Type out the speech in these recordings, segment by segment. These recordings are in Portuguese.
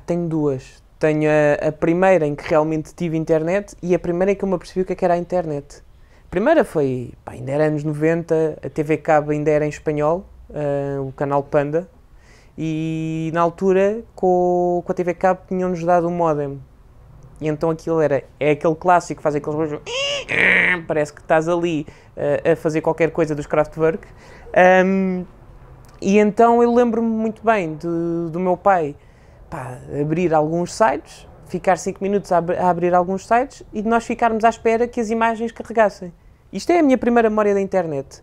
tenho duas. Tenho a, a, primeira em que realmente tive internet e a primeira em que eu me apercebi o que, é que era a internet. A primeira foi, pá, ainda era anos 90, a TV Cabo ainda era em espanhol, uh, o canal Panda, e na altura com, com a TV Cabo tinham-nos dado um modem. E então aquilo era, é aquele clássico, que faz aqueles parece que estás ali uh, a fazer qualquer coisa dos Kraftwerk. Um, e então eu lembro-me muito bem do meu pai pá, abrir alguns sites, ficar 5 minutos a, ab a, abrir alguns sites e nós ficarmos à espera que as imagens carregassem. Isto é a minha primeira memória da internet.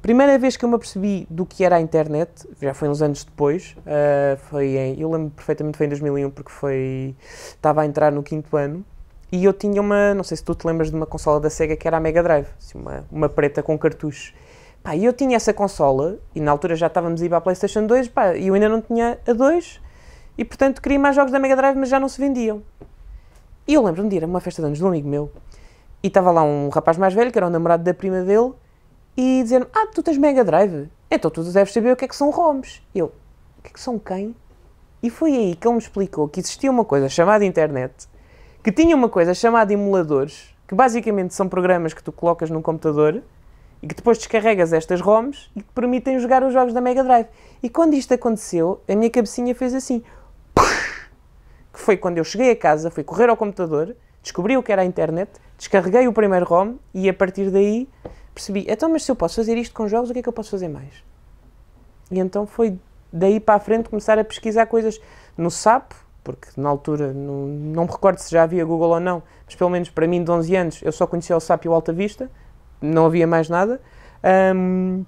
Primeira vez que eu me apercebi do que era a internet, já foi uns anos depois, uh, foi em, eu lembro perfeitamente, foi em 2001, porque foi, estava a entrar no quinto ano, e eu tinha uma, não sei se tu te lembras de uma consola da Sega que era a Mega Drive, assim, uma, uma preta com cartucho. Pá, eu tinha essa consola, e na altura já estávamos a ir para a Playstation 2, pá, e eu ainda não tinha a 2, e portanto queria mais jogos da Mega Drive, mas já não se vendiam. E eu lembro-me de ir a uma festa de anos de um amigo meu e estava lá um rapaz mais velho, que era o namorado da prima dele, e dizer-me: Ah, tu tens Mega Drive? Então tu deves saber o que é que são ROMs. Eu: O que é que são quem? E foi aí que ele me explicou que existia uma coisa chamada internet, que tinha uma coisa chamada emuladores, que basicamente são programas que tu colocas num computador e que depois descarregas estas ROMs e que permitem jogar os jogos da Mega Drive. E quando isto aconteceu, a minha cabecinha fez assim: que foi quando eu cheguei a casa, fui correr ao computador, descobri o que era a internet, descarreguei o primeiro ROM e a partir daí percebi, então mas se eu posso fazer isto com jogos, o que é que eu posso fazer mais? E então foi daí para a frente começar a pesquisar coisas no SAP, porque na altura não, não me recordo se já havia Google ou não, mas pelo menos para mim de 11 anos eu só conhecia o SAP e o Alta Vista, não havia mais nada. Um,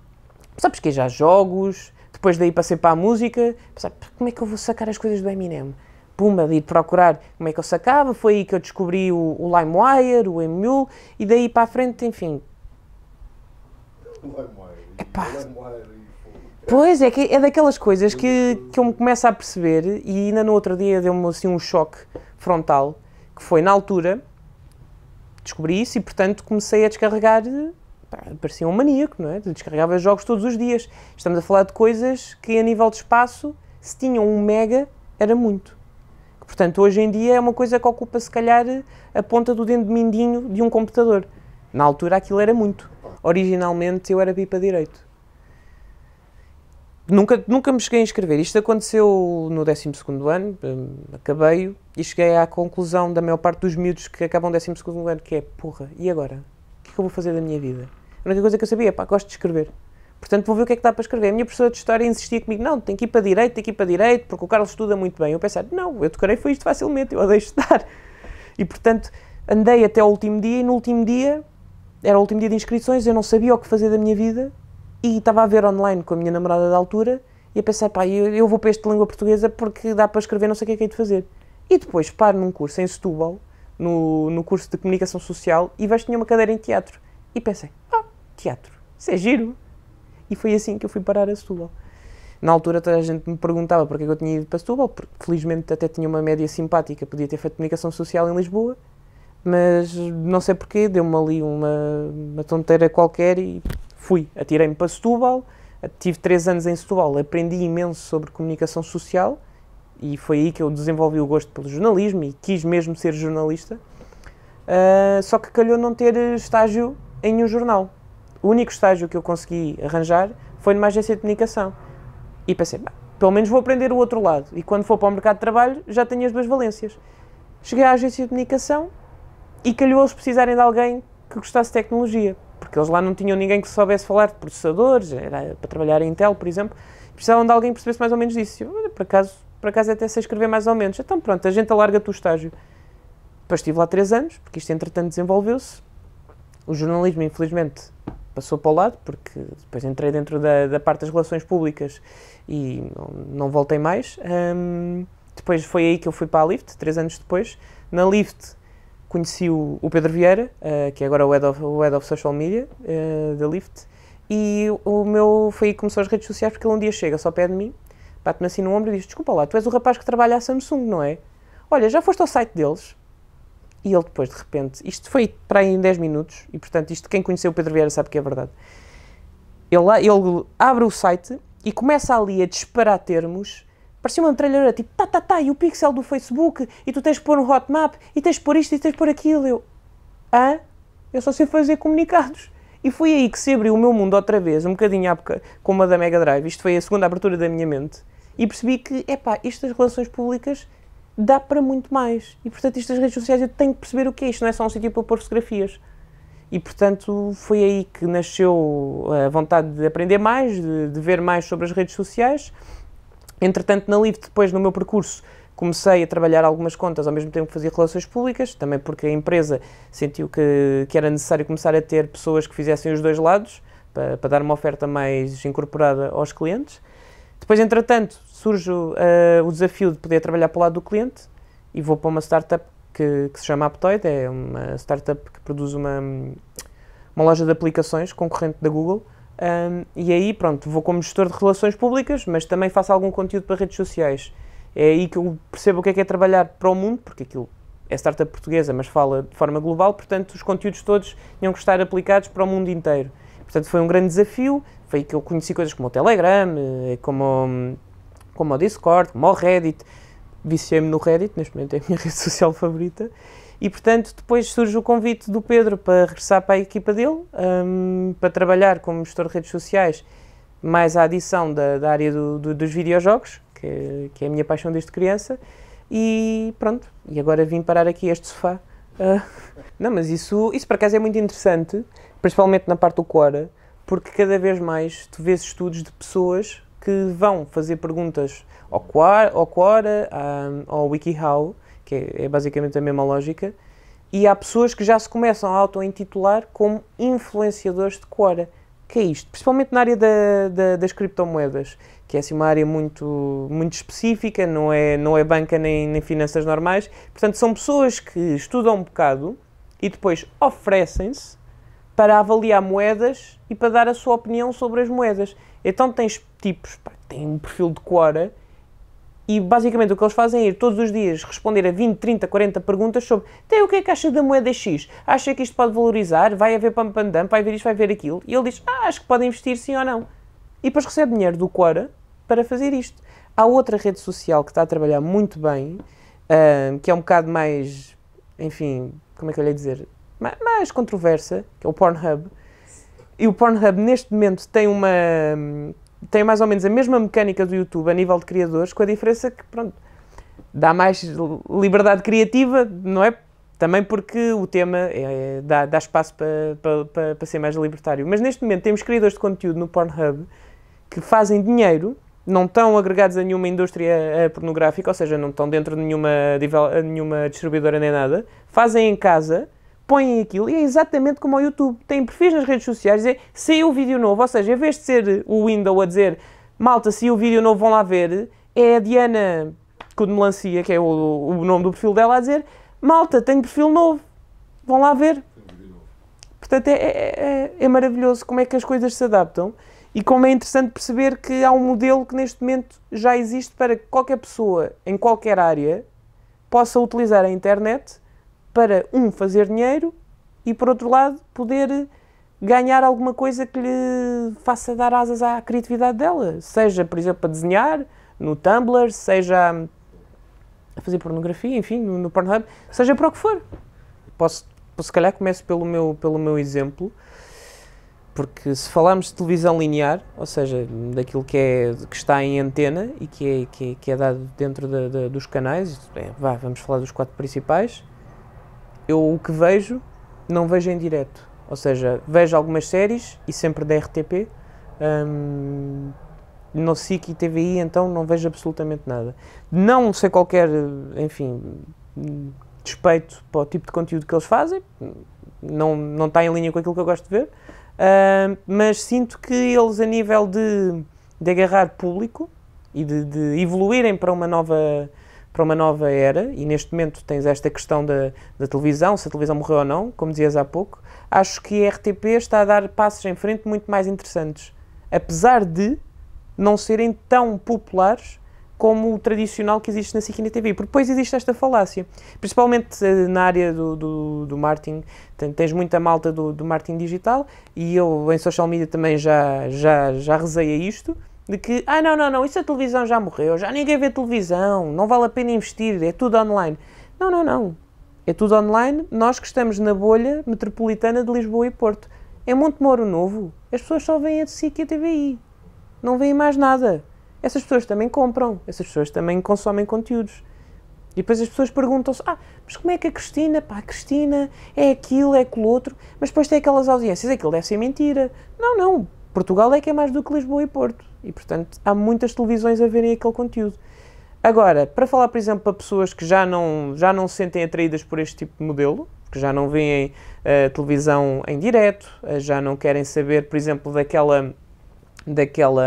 só pesquisar jogos, depois daí passei para a música, pensei, como é que eu vou sacar as coisas do Eminem? Pumba, de ir procurar como é que eu sacava, foi aí que eu descobri o, o LimeWire, o Emule, e daí para a frente, enfim. LimeWire. Epá. LimeWire. Pois, é que é daquelas coisas que, que eu me começo a perceber e ainda no outro dia deu-me assim um choque frontal, que foi na altura, descobri isso e portanto comecei a descarregar parecia um maníaco, não é? Descarregava jogos todos os dias. Estamos a falar de coisas que, a nível de espaço, se tinham um mega, era muito. Portanto, hoje em dia é uma coisa que ocupa, se calhar, a ponta do dente mindinho de um computador. Na altura aquilo era muito. Originalmente eu era pipa direito. Nunca, nunca me cheguei a inscrever. Isto aconteceu no 12 ano, eh, acabei e cheguei à conclusão da maior parte dos miúdos que acabam o 12 ano, que é porra, e agora? O que é que eu vou fazer da minha vida? A única coisa que eu sabia, pá, gosto de escrever. Portanto, vou ver o que é que dá para escrever. A minha professora de História insistia comigo, não, tem que ir para a direita, tem que ir para a direita, porque o Carlos estuda muito bem. Eu pensava, não, eu tocarei foi isto facilmente, eu odeio estudar. E, portanto, andei até ao último dia e no último dia, era o último dia de inscrições, eu não sabia o que fazer da minha vida e estava a ver online com a minha namorada da altura e a pensar, pá, eu, eu vou para este de língua portuguesa porque dá para escrever, não sei o que é que é de fazer. E depois paro num curso em Setúbal, no, no curso de Comunicação Social, e vejo que tinha uma cadeira em teatro. E pensei, ah, teatro. Isso é giro. E foi assim que eu fui parar a Setúbal. Na altura toda a gente me perguntava porque é eu tinha ido para Setúbal, porque felizmente até tinha uma média simpática, podia ter feito comunicação social em Lisboa, mas não sei porquê, deu-me ali uma, uma tonteira qualquer e fui. Atirei-me para Setúbal, tive três anos em Setúbal, aprendi imenso sobre comunicação social e foi aí que eu desenvolvi o gosto pelo jornalismo e quis mesmo ser jornalista. Uh, só que calhou não ter estágio em nenhum jornal o único estágio que eu consegui arranjar foi numa agência de comunicação. E pensei, bah, pelo menos vou aprender o outro lado. E quando for para o mercado de trabalho, já tenho as duas valências. Cheguei à agência de comunicação e calhou se precisarem de alguém que gostasse de tecnologia. Porque eles lá não tinham ninguém que soubesse falar de processadores, era para trabalhar em Intel, por exemplo. Precisavam de alguém que percebesse mais ou menos disso. Eu, por acaso, por acaso é até sei escrever mais ou menos. Então pronto, a gente alarga-te o estágio. Depois estive lá três anos, porque isto entretanto desenvolveu-se. O jornalismo, infelizmente, passou para o lado, porque depois entrei dentro da, da parte das relações públicas e não, não voltei mais. Um, depois foi aí que eu fui para a Lift três anos depois. Na Lift conheci o, o Pedro Vieira, uh, que é agora o head of, o head of social media uh, da Lift e o meu foi aí que começou as redes sociais, porque ele um dia chega só pé de mim, bate-me assim no ombro e diz: Desculpa lá, tu és o rapaz que trabalha à Samsung, não é? Olha, já foste ao site deles? E ele depois, de repente, isto foi para aí em 10 minutos, e portanto, isto quem conheceu o Pedro Vieira sabe que é verdade. Ele, ele abre o site e começa ali a disparar termos. Parecia uma metralhadora, tipo, tá, tá, tá, e o pixel do Facebook, e tu tens de pôr um hotmap, e tens de pôr isto, e tens de pôr aquilo. Eu, hã? Eu só sei fazer comunicados. E foi aí que se abriu o meu mundo outra vez, um bocadinho à época com uma da Mega Drive. Isto foi a segunda abertura da minha mente. E percebi que, epá, estas relações públicas dá para muito mais. E portanto, isto das redes sociais, eu tenho que perceber o que é isto, não é só um sítio para pôr fotografias. E portanto, foi aí que nasceu a vontade de aprender mais, de, de ver mais sobre as redes sociais. Entretanto, na LIVE, depois no meu percurso, comecei a trabalhar algumas contas ao mesmo tempo que fazia relações públicas, também porque a empresa sentiu que, que era necessário começar a ter pessoas que fizessem os dois lados, para, para dar uma oferta mais incorporada aos clientes. Depois, entretanto, surge uh, o desafio de poder trabalhar para o lado do cliente e vou para uma startup que, que se chama Aptoid, é uma startup que produz uma, uma loja de aplicações concorrente da Google. Um, e aí, pronto, vou como gestor de relações públicas, mas também faço algum conteúdo para redes sociais. É aí que eu percebo o que é que é trabalhar para o mundo, porque aquilo é startup portuguesa, mas fala de forma global, portanto, os conteúdos todos tinham que estar aplicados para o mundo inteiro. Portanto, foi um grande desafio. Foi aí que eu conheci coisas como o Telegram, eh, como como o Discord, como o Reddit. Viciei-me no Reddit, neste momento é a minha rede social favorita. E, portanto, depois surge o convite do Pedro para regressar para a equipa dele, um, para trabalhar como gestor de redes sociais, mais a adição da, da área do, do, dos videojogos, que, que, é a minha paixão desde criança. E pronto, e agora vim parar aqui este sofá. Uh, não, mas isso, isso por acaso é muito interessante, principalmente na parte do Quora, porque cada vez mais tu vês estudos de pessoas que vão fazer perguntas ao Quora, ao, WikiHow, que é, é basicamente a mesma lógica, e há pessoas que já se começam a auto-intitular como influenciadores de Quora. que é isto? Principalmente na área da, da, das criptomoedas, que é assim uma área muito, muito específica, não é, não é banca nem, nem finanças normais. Portanto, são pessoas que estudam um bocado e depois oferecem-se para avaliar moedas e para dar a sua opinião sobre as moedas. Então tens tipos, pá, têm um perfil de Quora e basicamente o que eles fazem é ir todos os dias responder a 20, 30, 40 perguntas sobre tem então, o que é que acha da moeda X? Acha que isto pode valorizar? Vai haver pam pam dump? Vai haver isto? Vai haver aquilo? E ele diz, ah, acho que pode investir sim ou não. E depois recebe dinheiro do Quora para fazer isto. Há outra rede social que está a trabalhar muito bem, uh, que é um bocado mais, enfim, como é que eu lhe dizer? Mais, mais controversa, que é o Pornhub, e o Pornhub, neste momento, tem uma. tem mais ou menos a mesma mecânica do YouTube a nível de criadores, com a diferença que, pronto, dá mais liberdade criativa, não é? Também porque o tema é, é dá, dá, espaço para para para ser mais libertário. Mas neste momento temos criadores de conteúdo no Pornhub que fazem dinheiro, não estão agregados a nenhuma indústria eh, pornográfica, ou seja, não estão dentro de nenhuma, de eh, nenhuma distribuidora nem nada, fazem em casa põem aquilo e é exatamente como ao YouTube. Têm perfis nas redes sociais, é, saiu vídeo novo, ou seja, em vez de ser o window a dizer malta, se o vídeo novo vão lá ver, é a Diana que me lancia, que é o, o nome do perfil dela, a dizer malta, tenho perfil novo, vão lá ver. Portanto, é, é, é, é maravilhoso como é que as coisas se adaptam e como é interessante perceber que há um modelo que neste momento já existe para que qualquer pessoa, em qualquer área, possa utilizar a internet para, um, fazer dinheiro e, por outro lado, poder ganhar alguma coisa que lhe faça dar asas à criatividade dela. Seja, por exemplo, a desenhar no Tumblr, seja a fazer pornografia, enfim, no, no Pornhub, seja para o que for. Posso, se calhar começo pelo meu, pelo meu exemplo, porque se falarmos de televisão linear, ou seja, daquilo que, é, que está em antena e que é, que é, que é dado dentro dos canais, é, vá, vamos falar dos quatro principais, eu o que vejo, não vejo em direto. Ou seja, vejo algumas séries e sempre da RTP. Um, no SIC e TVI, então não vejo absolutamente nada. Não sei qualquer, enfim, despeito para o tipo de conteúdo que eles fazem, não, não está em linha com aquilo que eu gosto de ver, uh, mas sinto que eles, a nível de, de agarrar público e de, de evoluírem para uma nova para uma nova era, e neste momento tens esta questão da, da televisão, se a televisão morreu ou não, como dizias há pouco, acho que a RTP está a dar passos em frente muito mais interessantes, apesar de não serem tão populares como o tradicional que existe na SIC e na TV. Porque depois existe esta falácia. Principalmente eh, na área do, do, do marketing, tens muita malta do, do marketing digital e eu em social media também já, já, já rezei a isto de que, ah, não, não, não, isso a televisão já morreu, já ninguém vê televisão, não vale a pena investir, é tudo online. Não, não, não. É tudo online, nós que estamos na bolha metropolitana de Lisboa e Porto. é Monte moro Novo, as pessoas só veem a SIC e a TVI. Não veem mais nada. Essas pessoas também compram, essas pessoas também consomem conteúdos. E depois as pessoas perguntam-se: ah, mas como é que a Cristina, pá, a Cristina é aquilo, é aquilo outro, mas depois tem aquelas audiências, aquilo deve ser mentira. Não, não. Portugal é que é mais do que Lisboa e Porto. E, portanto, há muitas televisões a verem aquele conteúdo. Agora, para falar, por exemplo, para pessoas que já não, já não se sentem atraídas por este tipo de modelo, que já não veem uh, televisão em direto, uh, já não querem saber, por exemplo, daquela, daquela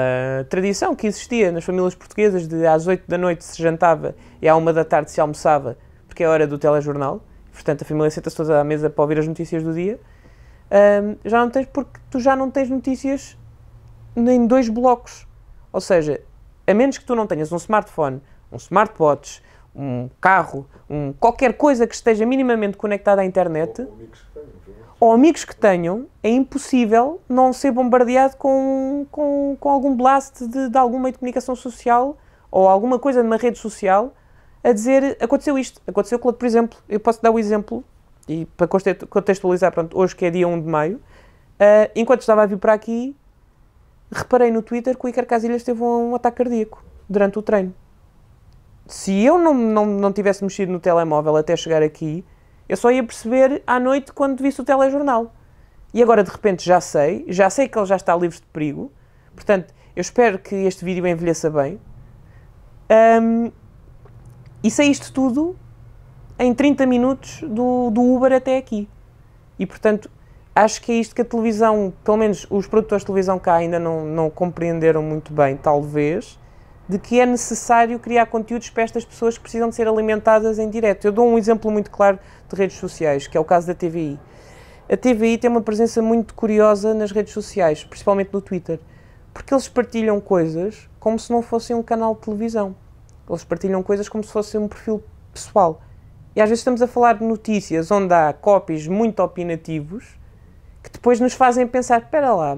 tradição que existia nas famílias portuguesas de às 8 da noite se jantava e à uma da tarde se almoçava, porque é a hora do telejornal. Portanto, a família senta-se toda à mesa para ouvir as notícias do dia um, já não tens porque tu já não tens notícias nem dois blocos. Ou seja, a menos que tu não tenhas um smartphone, um smartwatch, um carro, um, qualquer coisa que esteja minimamente conectada à internet, ou, amigos, que tenham, é impossível não ser bombardeado com, com, com algum blast de, de alguma de comunicação social ou alguma coisa numa rede social a dizer aconteceu isto, aconteceu, por exemplo, eu posso dar o exemplo e para contextualizar, pronto, hoje que é dia 1 de maio, uh, enquanto estava a vir para aqui, reparei no Twitter que o Iker Casillas teve um, um ataque cardíaco durante o treino. Se eu não, não, não tivesse mexido no telemóvel até chegar aqui, eu só ia perceber à noite quando visse o telejornal. E agora de repente já sei, já sei que ele já está livre de perigo. Portanto, eu espero que este vídeo envelheça bem. Um, e sei isto tudo em 30 minutos do, do Uber até aqui. E, portanto, acho que é isto que a televisão, pelo menos os produtores de televisão cá ainda não, não compreenderam muito bem, talvez, de que é necessário criar conteúdos para estas pessoas que precisam de ser alimentadas em direto. Eu dou um exemplo muito claro de redes sociais, que é o caso da TVI. A TVI tem uma presença muito curiosa nas redes sociais, principalmente no Twitter, porque eles partilham coisas como se não fossem um canal de televisão. Eles partilham coisas como se fosse um perfil pessoal. E às vezes estamos a falar de notícias onde há cópias muito opinativos que depois nos fazem pensar: espera lá,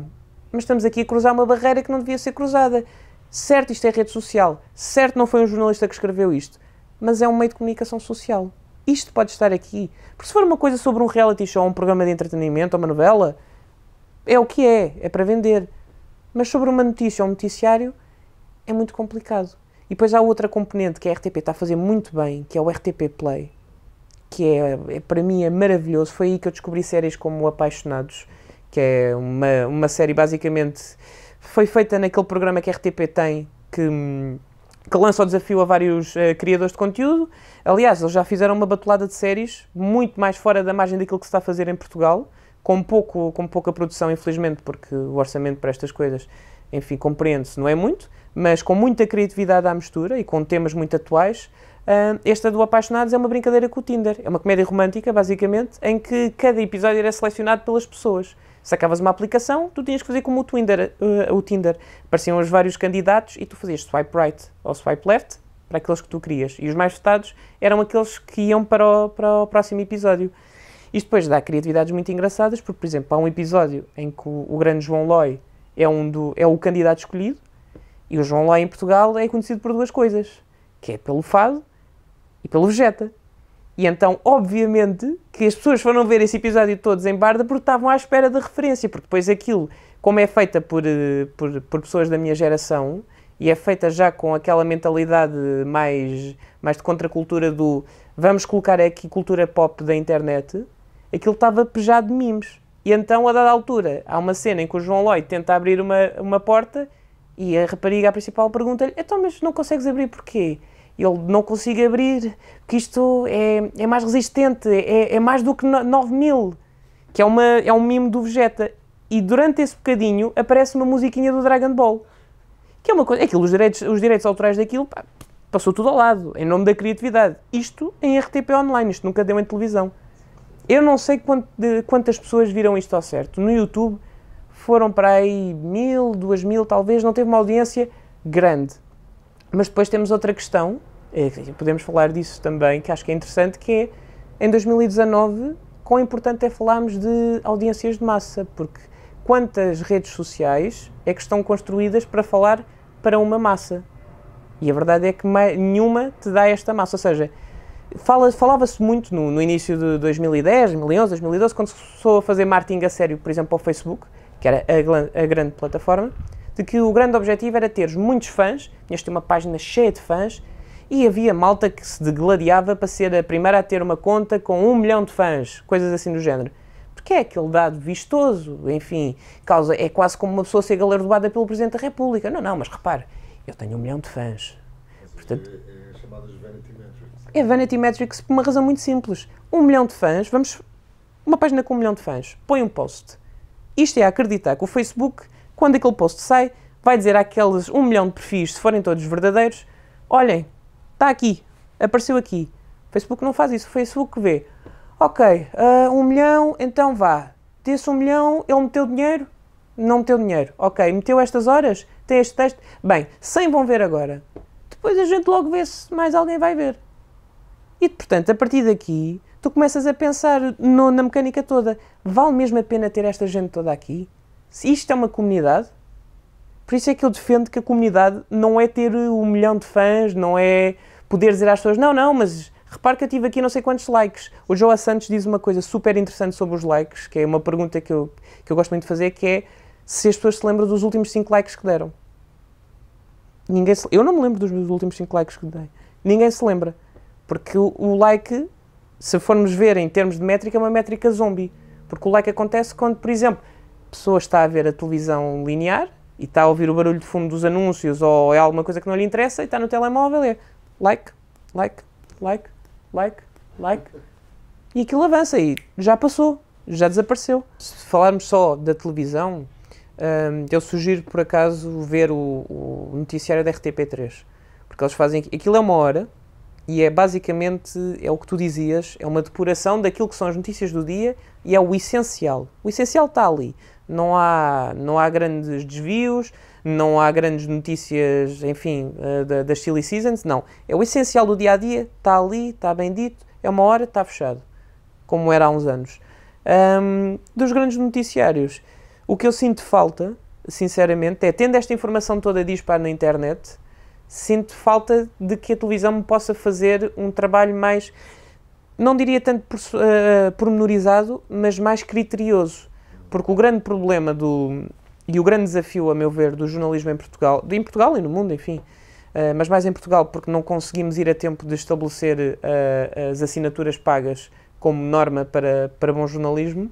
mas estamos aqui a cruzar uma barreira que não devia ser cruzada. Certo, isto é rede social. Certo, não foi um jornalista que escreveu isto. Mas é um meio de comunicação social. Isto pode estar aqui. Porque se for uma coisa sobre um reality show, um programa de entretenimento, ou uma novela, é o que é, é para vender. Mas sobre uma notícia ou um noticiário, é muito complicado. E depois há outra componente que a RTP está a fazer muito bem, que é o RTP Play que é, é, para mim é maravilhoso. Foi aí que eu descobri séries como Apaixonados, que é uma, uma série basicamente foi feita naquele programa que a RTP tem que, que lança o desafio a vários uh, criadores de conteúdo. Aliás, eles já fizeram uma batulada de séries muito mais fora da margem daquilo que se está a fazer em Portugal, com, pouco, com pouca produção, infelizmente, porque o orçamento para estas coisas, enfim, compreende-se, não é muito, mas com muita criatividade à mistura e com temas muito atuais. Uh, esta do Apaixonados é uma brincadeira com o Tinder. É uma comédia romântica, basicamente, em que cada episódio era selecionado pelas pessoas. Sacavas uma aplicação, tu tinhas que fazer como o Tinder. Uh, eh, o Tinder. Apareciam os vários candidatos e tu fazias swipe right ou swipe left para aqueles que tu querias. E os mais votados eram aqueles que iam para o, para o próximo episódio. Isto depois dá criatividades muito engraçadas, porque, por exemplo, há um episódio em que o, o grande João Loi é, um do, é o candidato escolhido, e o João Loi em Portugal é conhecido por duas coisas, que é pelo fado e pelo Vegeta. E então, obviamente, que as pessoas foram ver esse episódio todos em Barda porque estavam à espera da referência, porque depois aquilo, como é feita por, eh, por, por, pessoas da minha geração e é feita já com aquela mentalidade mais, mais de contracultura do vamos colocar aqui cultura pop da internet, aquilo estava pejado de mimos. E então, a dada altura, há uma cena em que o João Lloyd tenta abrir uma, uma porta e a rapariga a principal pergunta-lhe: então, mas não consegues abrir porquê? ele não consiga abrir, porque isto é, é mais resistente, é, é mais do que 9 mil, que é, uma, é um mimo do Vegeta. E durante esse bocadinho aparece uma musiquinha do Dragon Ball. Que é uma coisa, aquilo, os direitos, os direitos autorais daquilo, pá, passou tudo ao lado, em nome da criatividade. Isto em RTP online, isto nunca deu em televisão. Eu não sei quant, de, quantas pessoas viram isto ao certo. No YouTube foram para aí mil, duas mil, talvez, não teve uma audiência grande mas depois temos outra questão, e podemos falar disso também, que acho que é interessante, que é em 2019 quão importante é falarmos de audiências de massa, porque quantas redes sociais é que estão construídas para falar para uma massa? E a verdade é que nenhuma te dá esta massa, ou seja, fala, falava-se muito no, no, início de 2010, 2011, 2012, quando se começou a fazer marketing a sério, por exemplo, ao Facebook, que era a, a grande plataforma, de que o grande objetivo era ter muitos fãs, tinhas ter uma página cheia de fãs, e havia malta que se degladiava para ser a primeira a ter uma conta com um milhão de fãs, coisas assim do género. Porque é aquele dado vistoso, enfim, causa, é quase como uma pessoa ser galardoada pelo Presidente da República. Não, não, mas repare, eu tenho um milhão de fãs. Portanto, é, é, chamado de Vanity Metrics. É Vanity Metrics por uma razão muito simples. Um milhão de fãs, vamos. Uma página com um milhão de fãs, põe um post. Isto é acreditar que o Facebook quando aquele post sai, vai dizer àqueles um milhão de perfis, se forem todos verdadeiros, olhem, está aqui, apareceu aqui. O Facebook não faz isso, o Facebook vê. Ok, uh, um milhão, então vá. Desse um milhão, ele meteu dinheiro? Não meteu dinheiro. Ok, meteu estas horas? Tem este texto? Bem, sem vão ver agora. Depois a gente logo vê se mais alguém vai ver. E, portanto, a partir daqui, tu começas a pensar no, na mecânica toda. Vale mesmo a pena ter esta gente toda aqui? Se isto é uma comunidade, por isso é que eu defendo que a comunidade não é ter um milhão de fãs, não é poder dizer às pessoas, não, não, mas repare que eu tive aqui não sei quantos likes. O João Santos diz uma coisa super interessante sobre os likes, que é uma pergunta que eu, que eu gosto muito de fazer, que é se as pessoas se lembram dos últimos 5 likes que deram. Ninguém se, eu não me lembro dos meus últimos 5 likes que dei. Ninguém se lembra. Porque o, o like, se formos ver em termos de métrica, é uma métrica zombie. Porque o like acontece quando, por exemplo, pessoa está a ver a televisão linear e está a ouvir o barulho de fundo dos anúncios ou é alguma coisa que não lhe interessa e está no telemóvel e é like, like, like, like, like. E aquilo avança e já passou, já desapareceu. Se falarmos só da televisão, um, eu sugiro por acaso ver o, o noticiário da RTP3. Porque eles fazem. Aquilo é uma hora e é basicamente é o que tu dizias, é uma depuração daquilo que são as notícias do dia e é o essencial. O essencial está ali não há, não há grandes desvios, não há grandes notícias, enfim, uh, eh, das silly seasons, não. É o essencial do dia a dia, está ali, está bem dito, é uma hora, está fechado, como era há uns anos. Um, dos grandes noticiários, o que eu sinto falta, sinceramente, é tendo esta informação toda dispara na internet, sinto falta de que a televisão me possa fazer um trabalho mais, não diria tanto por, uh, eh, eh, pormenorizado, mas mais criterioso porque o grande problema do, e o grande desafio, a meu ver, do jornalismo em Portugal, em Portugal e no mundo, enfim, uh, mas mais em Portugal, porque não conseguimos ir a tempo de estabelecer uh, as assinaturas pagas como norma para, para bom jornalismo,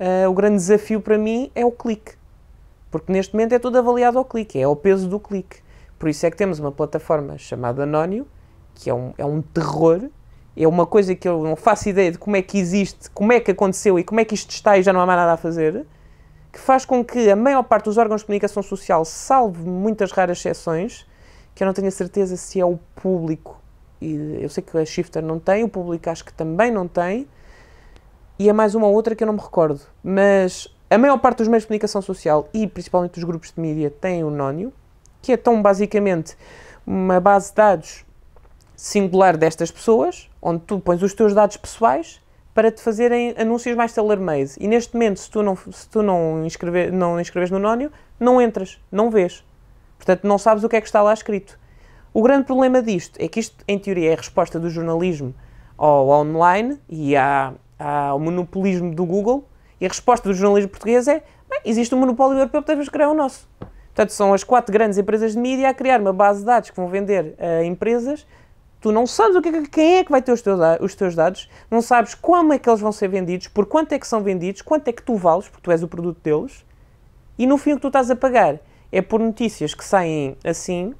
uh, o grande desafio para mim é o clique. Porque neste momento é tudo avaliado ao clique, é ao peso do clique. Por isso é que temos uma plataforma chamada Anónio, que é um, é um terror é uma coisa que eu não faço ideia de como é que existe, como é que aconteceu e como é que isto está e já não há mais nada a fazer, que faz com que a maior parte dos órgãos de comunicação social, salvo muitas raras exceções, que eu não tenho a certeza se é o público, e eu sei que a Shifter não tem, o público acho que também não tem, e é mais uma ou outra que eu não me recordo. Mas a maior parte dos meios de comunicação social e principalmente dos grupos de mídia têm o nónio, que é tão basicamente uma base de dados singular destas pessoas, onde tu pões os teus dados pessoais para te fazerem anúncios mais tailor-made. E neste momento, se tu não, se tu não, inscrever, não inscreves no Nónio, não entras, não vês. Portanto, não sabes o que é que está lá escrito. O grande problema disto é que isto, em teoria, é a resposta do jornalismo ao online e à, ao monopolismo do Google. E a resposta do jornalismo português é: bem, existe um monopólio europeu, podemos criar o nosso. Portanto, são as quatro grandes empresas de mídia a criar uma base de dados que vão vender a empresas tu não sabes o é que, quem é que vai ter os teus, os teus dados, não sabes como é que eles vão ser vendidos, por quanto é que são vendidos, quanto é que tu vales, porque tu és o produto deles, e no fim o que tu estás a pagar é por notícias que saem assim,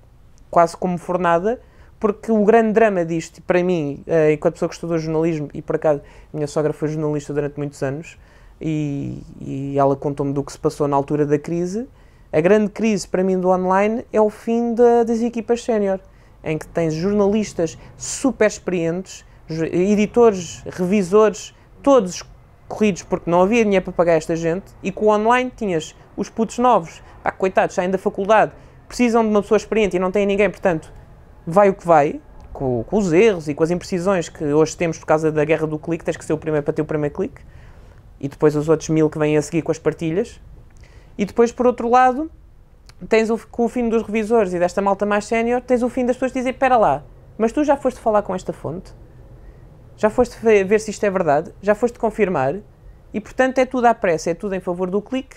quase como fornada, porque o grande drama disto, para mim, eh, enquanto pessoa que estudou jornalismo, e por acaso minha sogra foi jornalista durante muitos anos, e, e ela contou-me do que se passou na altura da crise, a grande crise para mim do online é o fim de, das equipas sénior em que tens jornalistas super experientes, editores, revisores, todos corridos porque não havia dinheiro para pagar esta gente, e com o online tinhas os putos novos, pá, coitados, saem da faculdade, precisam de uma pessoa experiente e não têm ninguém, portanto, vai o que vai, com, com, os erros e com as imprecisões que hoje temos por causa da guerra do clique, tens que ser o primeiro para ter o primeiro clique, e depois os outros mil que vêm a seguir com as partilhas, e depois, por outro lado, tens o, com o fim dos revisores e desta malta mais sénior, tens o fim das pessoas dizer, espera lá, mas tu já foste falar com esta fonte? Já foste ver se isto é verdade? Já foste confirmar? E, portanto, é tudo à pressa, é tudo em favor do clique,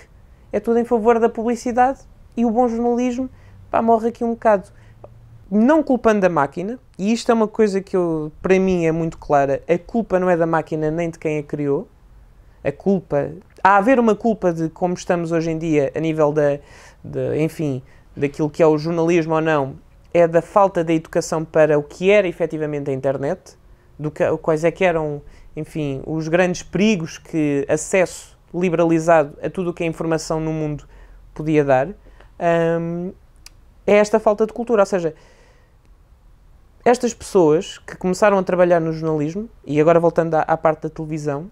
é tudo em favor da publicidade e o bom jornalismo, pá, morre aqui um bocado. Não culpando a máquina, e isto é uma coisa que eu, para mim é muito clara, a culpa não é da máquina nem de quem a criou, a culpa... Há haver uma culpa de como estamos hoje em dia a nível da, de, enfim, daquilo que é o jornalismo ou não, é da falta da educação para o que era efetivamente a internet, do que, quais é que eram, enfim, os grandes perigos que acesso liberalizado a tudo o que é informação no mundo podia dar, um, é esta falta de cultura. Ou seja, estas pessoas que começaram a trabalhar no jornalismo, e agora voltando à, à parte da televisão,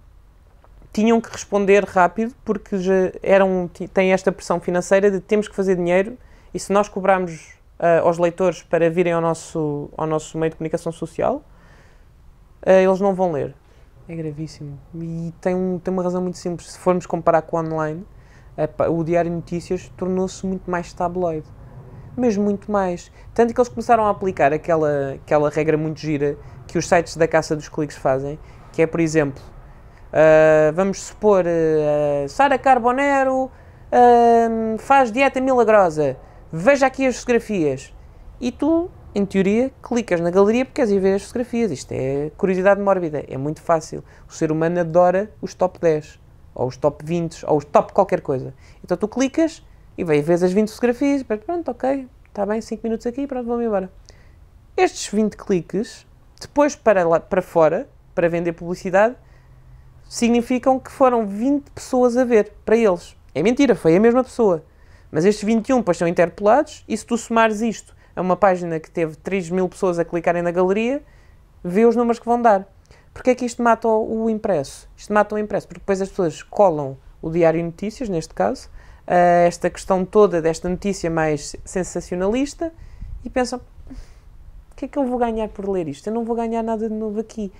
tinham que responder rápido porque já eram, têm esta pressão financeira de temos que fazer dinheiro e se nós cobrarmos uh, aos leitores para virem ao nosso, ao nosso meio de comunicação social, uh, eles não vão ler. É gravíssimo. E tem, um, tem uma razão muito simples. Se formos comparar com o online, ah, o Diário de Notícias tornou-se muito mais tabloide. Mas muito mais. Tanto que eles começaram a aplicar aquela, aquela regra muito gira que os sites da caça dos cliques fazem, que é, por exemplo, Uh, vamos supor, uh, Sara Carbonero uh, faz dieta milagrosa, veja aqui as fotografias. E tu, em teoria, clicas na galeria porque queres ir ver as fotografias. Isto é curiosidade mórbida, é muito fácil. O ser humano adora os top 10, ou os top 20, ou os top qualquer coisa. Então tu clicas e vai vês as 20 fotografias, pronto, ok, está bem, 5 minutos aqui, pronto, vamos embora. Estes 20 cliques, depois para, lá, para fora, para vender publicidade, significam que foram 20 pessoas a ver, para eles. É mentira, foi a mesma pessoa. Mas estes 21 depois são interpelados e se tu somares isto a uma página que teve 3 mil pessoas a clicarem na galeria, vê os números que vão dar. Porquê é que isto mata o impresso? Isto mata o impresso porque depois as pessoas colam o Diário de Notícias, neste caso, eh, esta questão toda desta notícia mais sensacionalista e pensam: hum, o que é que eu vou ganhar por ler isto? Eu não vou ganhar nada de novo aqui.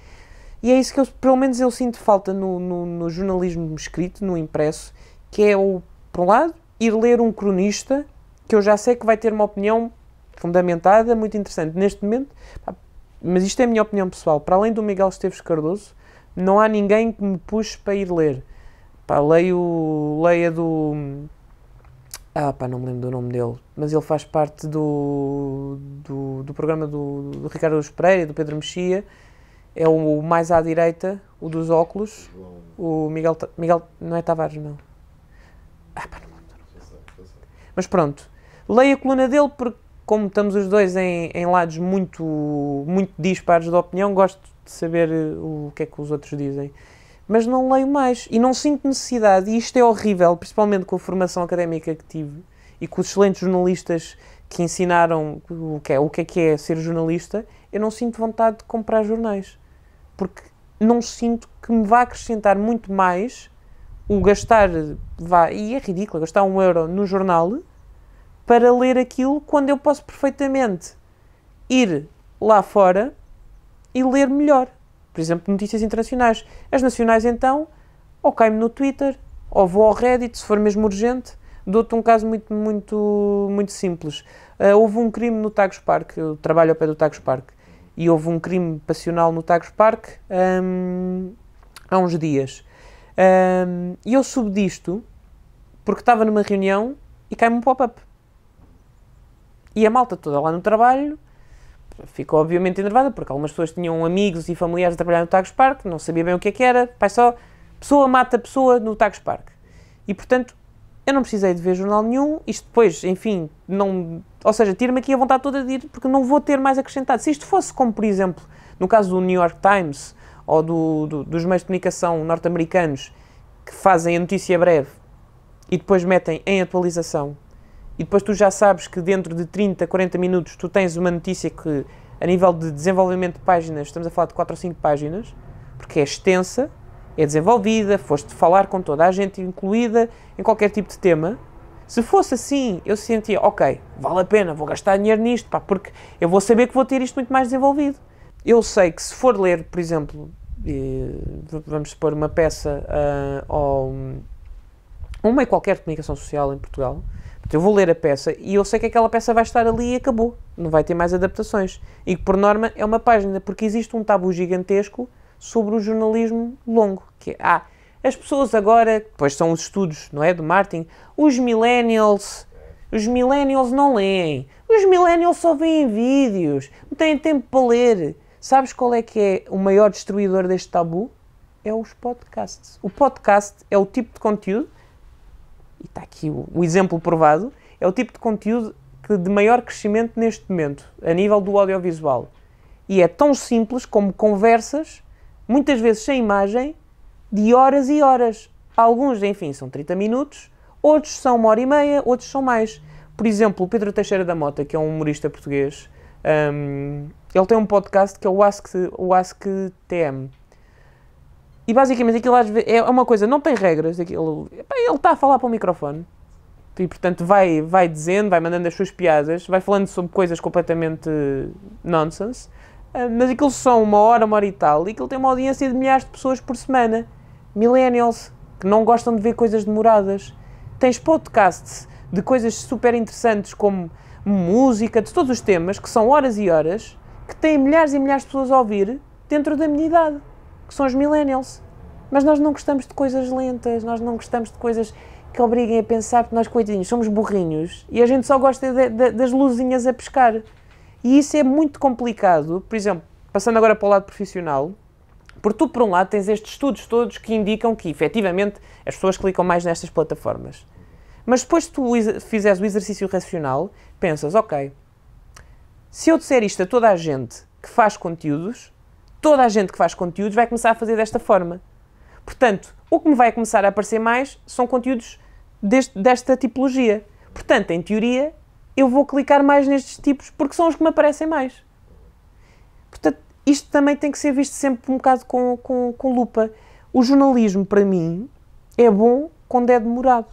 E é isso que eu, pelo menos eu sinto falta no, no, no jornalismo escrito, no impresso, que é o, por um lado, ir ler um cronista que eu já sei que vai ter uma opinião fundamentada, muito interessante. Neste momento, mas isto é a minha opinião pessoal, para além do Miguel Esteves Cardoso, não há ninguém que me puxe para ir ler. Pá, leio, leia do... Ah, pá, não me lembro do nome dele, mas ele faz parte do, do, do programa do, do Ricardo Luz Pereira, do Pedro Mexia, é o mais à direita, o dos óculos, o Miguel, Miguel não é Tavares, não. Ah, pá, não, Mas pronto, leio a coluna dele porque, como estamos os dois em, em lados muito, muito dispares da opinião, gosto de saber eh, o que é que os outros dizem. Mas não leio mais e não sinto necessidade, e isto é horrível, principalmente com a formação académica que tive e com os excelentes jornalistas que ensinaram o que é, o que é, que é ser jornalista, eu não sinto vontade de comprar jornais porque não sinto que me vá acrescentar muito mais o gastar, vá, e é ridículo, é gastar um euro no jornal para ler aquilo quando eu posso perfeitamente ir lá fora e ler melhor. Por exemplo, notícias internacionais. As nacionais, então, ou caio-me no Twitter, ou vou ao Reddit, se for mesmo urgente. Dou-te um caso muito, muito, muito simples. Uh, houve um crime no Tagus Park, eu trabalho ao pé do Tagus Park e houve um crime passional no Tagus Park um, há uns dias. Um, e eu soube disto porque estava numa reunião e cai-me um pop-up. E a malta toda lá no trabalho ficou obviamente enervada porque algumas pessoas tinham amigos e familiares a trabalhar no Tagus Park, não sabia bem o que é que era, pai só, pessoa mata pessoa no Tagus Park. E portanto eu não precisei de ver jornal nenhum, isto depois, enfim, não. Ou seja, tira-me aqui a vontade toda de ir, porque não vou ter mais acrescentado. Se isto fosse como, por exemplo, no caso do New York Times ou do, do, dos meios de comunicação norte-americanos que fazem a notícia breve e depois metem em atualização, e depois tu já sabes que dentro de 30, 40 minutos tu tens uma notícia que, a nível de desenvolvimento de páginas, estamos a falar de 4 ou 5 páginas, porque é extensa, é desenvolvida, foste falar com toda a gente, incluída em qualquer tipo de tema. Se fosse assim, eu sentia, ok, vale a pena, vou gastar dinheiro nisto, pá, porque eu vou saber que vou ter isto muito mais desenvolvido. Eu sei que se for ler, por exemplo, vamos supor uma peça uh, ah, ou uma qualquer comunicação social em Portugal, eu vou ler a peça e eu sei que aquela peça vai estar ali e acabou. Não vai ter mais adaptações. E que, por norma, é uma página, porque existe um tabu gigantesco sobre o jornalismo longo, que é, ah, as pessoas agora, depois são os estudos, não é, do Martin, os millennials, os millennials não leem, os millennials só veem vídeos, não têm tempo para ler. Sabes qual é que é o maior destruidor deste tabu? É os podcasts. O podcast é o tipo de conteúdo, e está aqui o, o exemplo provado, é o tipo de conteúdo que de maior crescimento neste momento, a nível do audiovisual. E é tão simples como conversas muitas vezes sem imagem, de horas e horas. Alguns, enfim, são 30 minutos, outros são uma hora e meia, outros são mais. Por exemplo, o Pedro Teixeira da Mota, que é um humorista português, um, ele tem um podcast que é o Ask, o Ask TM. E basicamente aquilo às vezes, é uma coisa, não tem regras. Aquilo, ele está a falar para o microfone e portanto vai, vai dizendo, vai mandando as suas piadas, vai falando sobre coisas completamente nonsense ah, mas aquilo são uma hora, uma hora e tal, e aquilo tem uma audiência de milhares de pessoas por semana. Millennials, que não gostam de ver coisas demoradas. Tens podcasts de coisas super interessantes como música, de todos os temas, que são horas e horas, que têm milhares e milhares de pessoas a ouvir dentro da minha idade, que são os millennials. Mas nós não gostamos de coisas lentas, nós não gostamos de coisas que obriguem a pensar, porque nós, coitadinhos, somos burrinhos e a gente só gosta de, de, das luzinhas a pescar. E isso é muito complicado, por exemplo, passando agora para o lado profissional, porque tu, por um lado, tens estes estudos todos que indicam que, efetivamente, as pessoas clicam mais nestas plataformas. Mas depois tu fizeres o exercício racional, pensas, ok, se eu disser isto a toda a gente que faz conteúdos, toda a gente que faz conteúdos vai começar a fazer desta forma. Portanto, o que me vai começar a aparecer mais são conteúdos deste, desta tipologia. Portanto, em teoria, eu vou clicar mais nestes tipos porque são os que me aparecem mais. Portanto, isto também tem que ser visto sempre um bocado com, com, com lupa. O jornalismo, para mim, é bom quando é demorado.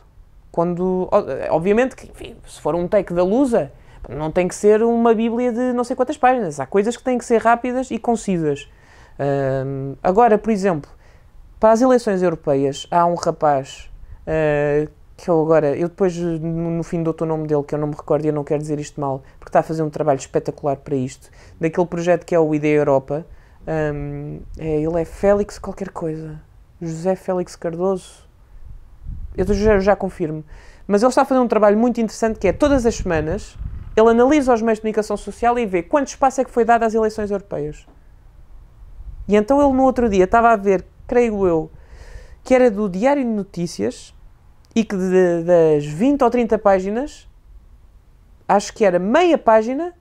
Quando, obviamente, que, enfim, se for um take da Lusa, não tem que ser uma bíblia de não sei quantas páginas. Há coisas que têm que ser rápidas e concisas. agora, por exemplo, para as eleições europeias, há um rapaz uh, que eu agora, eu depois no fim dou o nome dele, que eu não me recordo e eu não quero dizer isto mal, porque está a fazer um trabalho espetacular para isto, daquele projeto que é o Ideia Europa. Um, é, ele é Félix qualquer coisa. José Félix Cardoso. Eu já, já confirmo. Mas ele está a fazer um trabalho muito interessante que é todas as semanas ele analisa os meios de comunicação social e vê quanto espaço é que foi dado às eleições europeias. E então ele no outro dia estava a ver, creio eu, que era do Diário de Notícias, e que de, das 20 ou 30 páginas, acho que era meia página,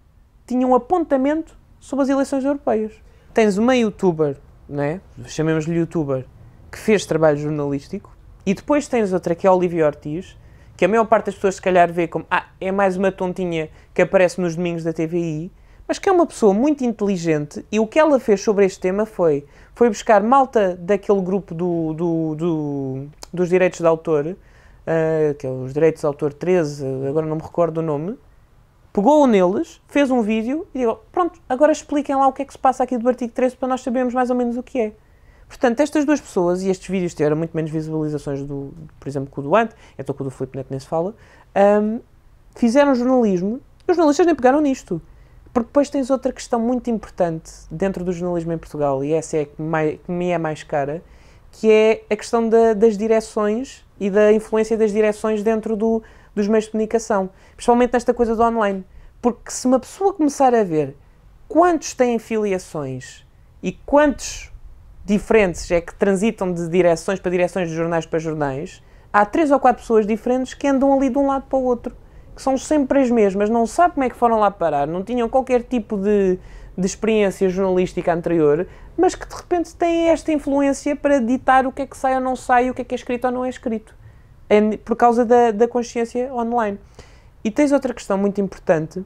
tinha um apontamento sobre as eleições europeias. Tens uma youtuber, né? chamemos-lhe youtuber, que fez trabalho jornalístico, e depois tens outra que é a Olivia Ortiz, que a maior parte das pessoas se calhar vê como ah, é mais uma tontinha que aparece nos domingos da TVI, mas que é uma pessoa muito inteligente e o que ela fez sobre este tema foi, foi buscar malta daquele grupo do, do, do dos direitos de autor ah, que é os Direitos de Autor 13, agora não me recordo o nome, pegou neles, fez um vídeo e digo, pronto, agora expliquem lá o que é que se passa aqui do artigo 13 para nós sabermos mais ou menos o que é. Portanto, estas duas pessoas, e estes vídeos tiveram muito menos visualizações, do, por exemplo, que o do Ant, é estou com o do Filipe Neto nem se fala, um, fizeram jornalismo, e os jornalistas nem pegaram nisto. Porque depois tens outra questão muito importante dentro do jornalismo em Portugal, e essa é que, mais, que me é mais cara, que é a questão da, das direções e da influência das direções dentro do, dos meios de comunicação, principalmente nesta coisa do online. Porque se uma pessoa começar a ver quantos têm filiações e quantos diferentes é que transitam de direções para direções, de jornais para jornais, há três ou quatro pessoas diferentes que andam ali de um lado para o outro, que são sempre as mesmas, não sabe como é que foram lá parar, não tinham qualquer tipo de de experiência jornalística anterior, mas que de repente têm esta influência para ditar o que é que sai ou não sai, o que é que é escrito ou não é escrito, é por causa da, da consciência online. E tens outra questão muito importante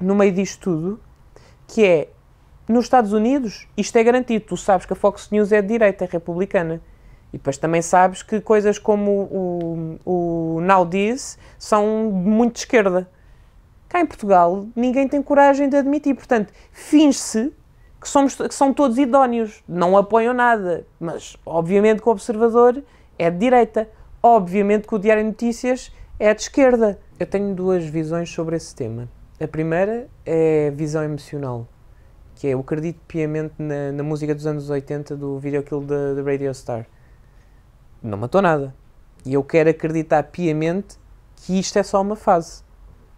no meio disto tudo, que é nos Estados Unidos isto é garantido. Tu sabes que a Fox News é de direita, é republicana. E depois também sabes que coisas como o, o Now This são muito de esquerda. Cá em Portugal, ninguém tem coragem de admitir. Portanto, finge-se que, somos, que são todos idóneos, não apoiam nada. Mas, obviamente, que o Observador é de direita. Obviamente que o Diário de Notícias é de esquerda. Eu tenho duas visões sobre esse tema. A primeira é a visão emocional, que é eu acredito piamente na, na música dos anos 80 do videoclip da Radio Star. Não matou nada. E eu quero acreditar piamente que isto é só uma fase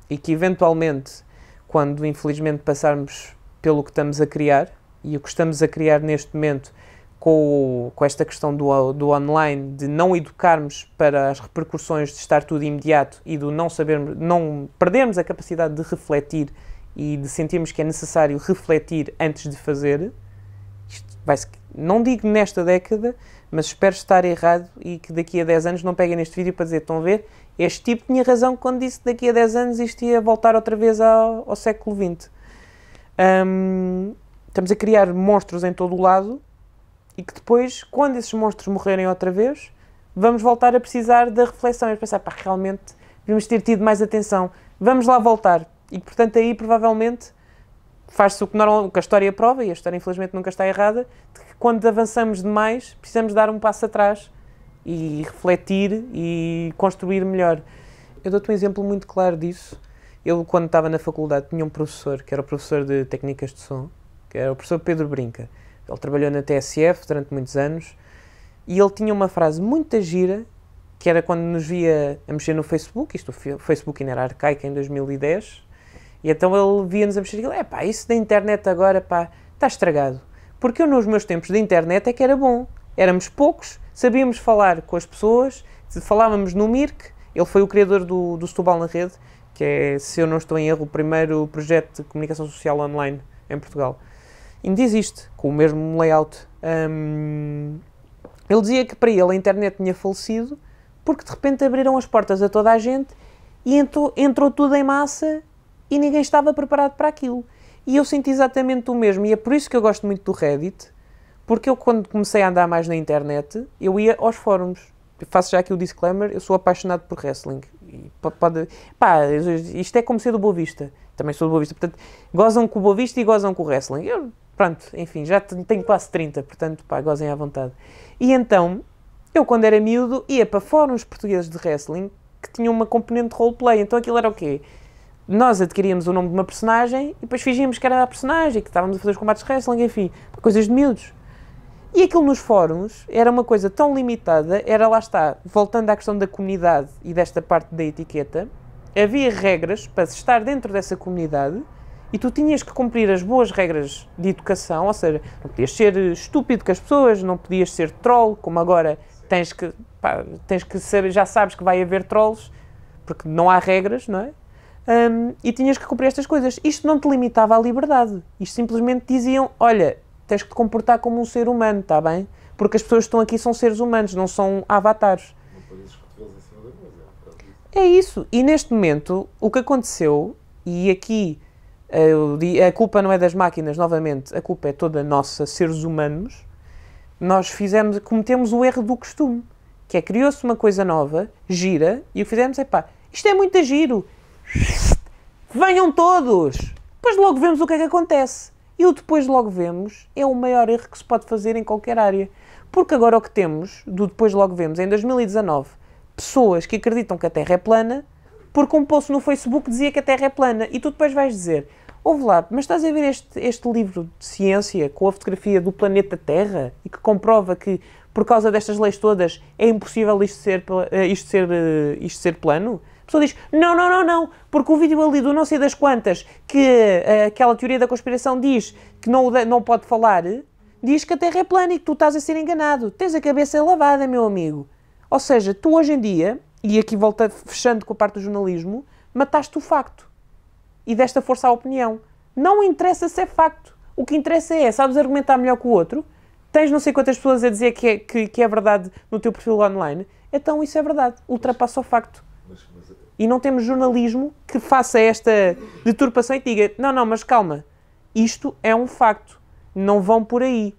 e que eventualmente, quando infelizmente passarmos pelo que estamos a criar e o que estamos a criar neste momento com, com esta questão do, do online, de não educarmos para as repercussões de estar tudo imediato e do não sabermos, não perdermos a capacidade de refletir e de sentirmos que é necessário refletir antes de fazer, não digo nesta década, mas espero estar errado e que daqui a 10 anos não peguem neste vídeo para dizer, estão a ver, este tipo tinha razão quando disse que daqui a 10 anos isto ia voltar outra vez ao, ao século XX. Um, estamos a criar monstros em todo o lado e que depois, quando esses monstros morrerem outra vez, vamos voltar a precisar da reflexão e pensar, pá, realmente devíamos ter tido mais atenção, vamos lá voltar. E portanto, aí provavelmente faz-se o que, normal, que a história prova, e a história infelizmente nunca está errada, de que quando avançamos demais, precisamos dar um passo atrás e refletir e construir melhor. Eu dou-te um exemplo muito claro disso. Eu, quando estava na faculdade, tinha um professor, que era o professor de técnicas de som, que era o professor Pedro Brinca. Ele trabalhou na TSF durante muitos anos e ele tinha uma frase muito gira, que era quando nos via a mexer no Facebook, isto o Facebook ainda era arcaico em 2010, e então ele via-nos a mexer e ele, é pá, isso da internet agora, pá, está estragado. Porque eu nos meus tempos de internet é que era bom. Éramos poucos Sabíamos falar com as pessoas, falávamos no Mirk, ele foi o criador do, do Setúbal na Rede, que é, se eu não estou em erro, o primeiro projeto de comunicação social online em Portugal. Ainda existe, com o mesmo layout. Um, ele dizia que para ele a internet tinha falecido porque de repente abriram as portas a toda a gente e entrou, entrou tudo em massa e ninguém estava preparado para aquilo. E eu senti exatamente o mesmo, e é por isso que eu gosto muito do Reddit, porque eu, quando comecei a andar mais na internet, eu ia aos fóruns. Eu faço já aqui o disclaimer, eu sou apaixonado por wrestling. E pode, pá, isto é como ser do Boa Vista. Também sou do Boa Vista. Portanto, gozam com o Boa Vista e gozam com o wrestling. Eu, pronto, enfim, já tenho quase 30, portanto, pá, gozem à vontade. E então, eu quando era miúdo, ia para fóruns portugueses de wrestling que tinham uma componente roleplay. Então aquilo era o quê? Nós adquiríamos o nome de uma personagem e depois fingíamos que era a personagem, que estávamos a fazer os combates de wrestling, enfim, coisas de miúdos. E aquilo nos fóruns era uma coisa tão limitada, era lá está, voltando à questão da comunidade e desta parte da etiqueta, havia regras para estar dentro dessa comunidade e tu tinhas que cumprir as boas regras de educação, ou seja, não podias ser eh, estúpido com as pessoas, não podias ser troll, como agora tens que, pá, tens que saber, já sabes que vai haver trolls, porque não há regras, não é? Um, e tinhas que cumprir estas coisas. Isto não te limitava à liberdade. Isto simplesmente diziam: olha, tens que te comportar como um ser humano, está bem? Porque as pessoas que estão aqui são seres humanos, não são avatares. Não em cima da mesa. É, é isso. E neste momento, o que aconteceu, e aqui eh, a culpa não é das máquinas, novamente, a culpa é toda nossa, seres humanos, nós fizemos, cometemos o erro do costume, que é criou-se uma coisa nova, gira, e o que fizemos é pá, isto é muito giro, venham todos, depois logo vemos o que é que acontece. E o depois logo vemos é o maior erro que se pode fazer em qualquer área. Porque agora o que temos, do depois logo vemos, em 2019, pessoas que acreditam que a Terra é plana, porque um post no Facebook dizia que a Terra é plana, e tu depois vais dizer, ouve lá, mas estás a ver este, este livro de ciência com a fotografia do planeta Terra, e que comprova que, por causa destas leis todas, é impossível isto ser, eh, isto ser, eh, isto ser plano? pessoa diz: não, não, não, não, porque o vídeo ali do não sei das quantas que uh, aquela teoria da conspiração diz que não, não pode falar, diz que a Terra é plana e que tu estás a ser enganado. Tens a cabeça lavada, meu amigo. Ou seja, tu hoje em dia, e aqui volta fechando com a parte do jornalismo, mataste o facto e desta força à opinião. Não interessa se é facto. O que interessa é, sabes argumentar melhor que o outro? Tens não sei quantas pessoas a dizer que é, que, que é verdade no teu perfil online? Então isso é verdade. Ultrapassa o facto e não temos jornalismo que faça esta deturpação e diga: não, não, mas calma, isto é um facto, não vão por aí.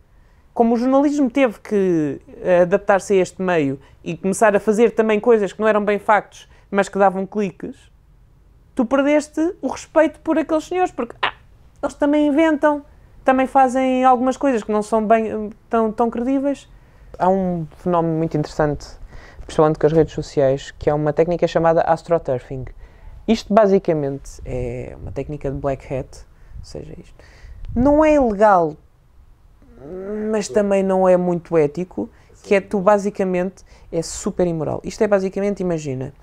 Como o jornalismo teve que eh, adaptar-se a este meio e começar a fazer também coisas que não eram bem factos, mas que davam cliques, tu perdeste o respeito por aqueles senhores, porque ah, eles também inventam, também fazem algumas coisas que não são bem eh, tão, tão credíveis. Há um fenómeno muito interessante principalmente com as redes sociais, que é uma técnica chamada astroturfing. Isto basicamente é uma técnica de black hat, ou seja, isto não é ilegal, mas também não é muito ético, que é tu basicamente é super imoral. Isto é basicamente, imagina,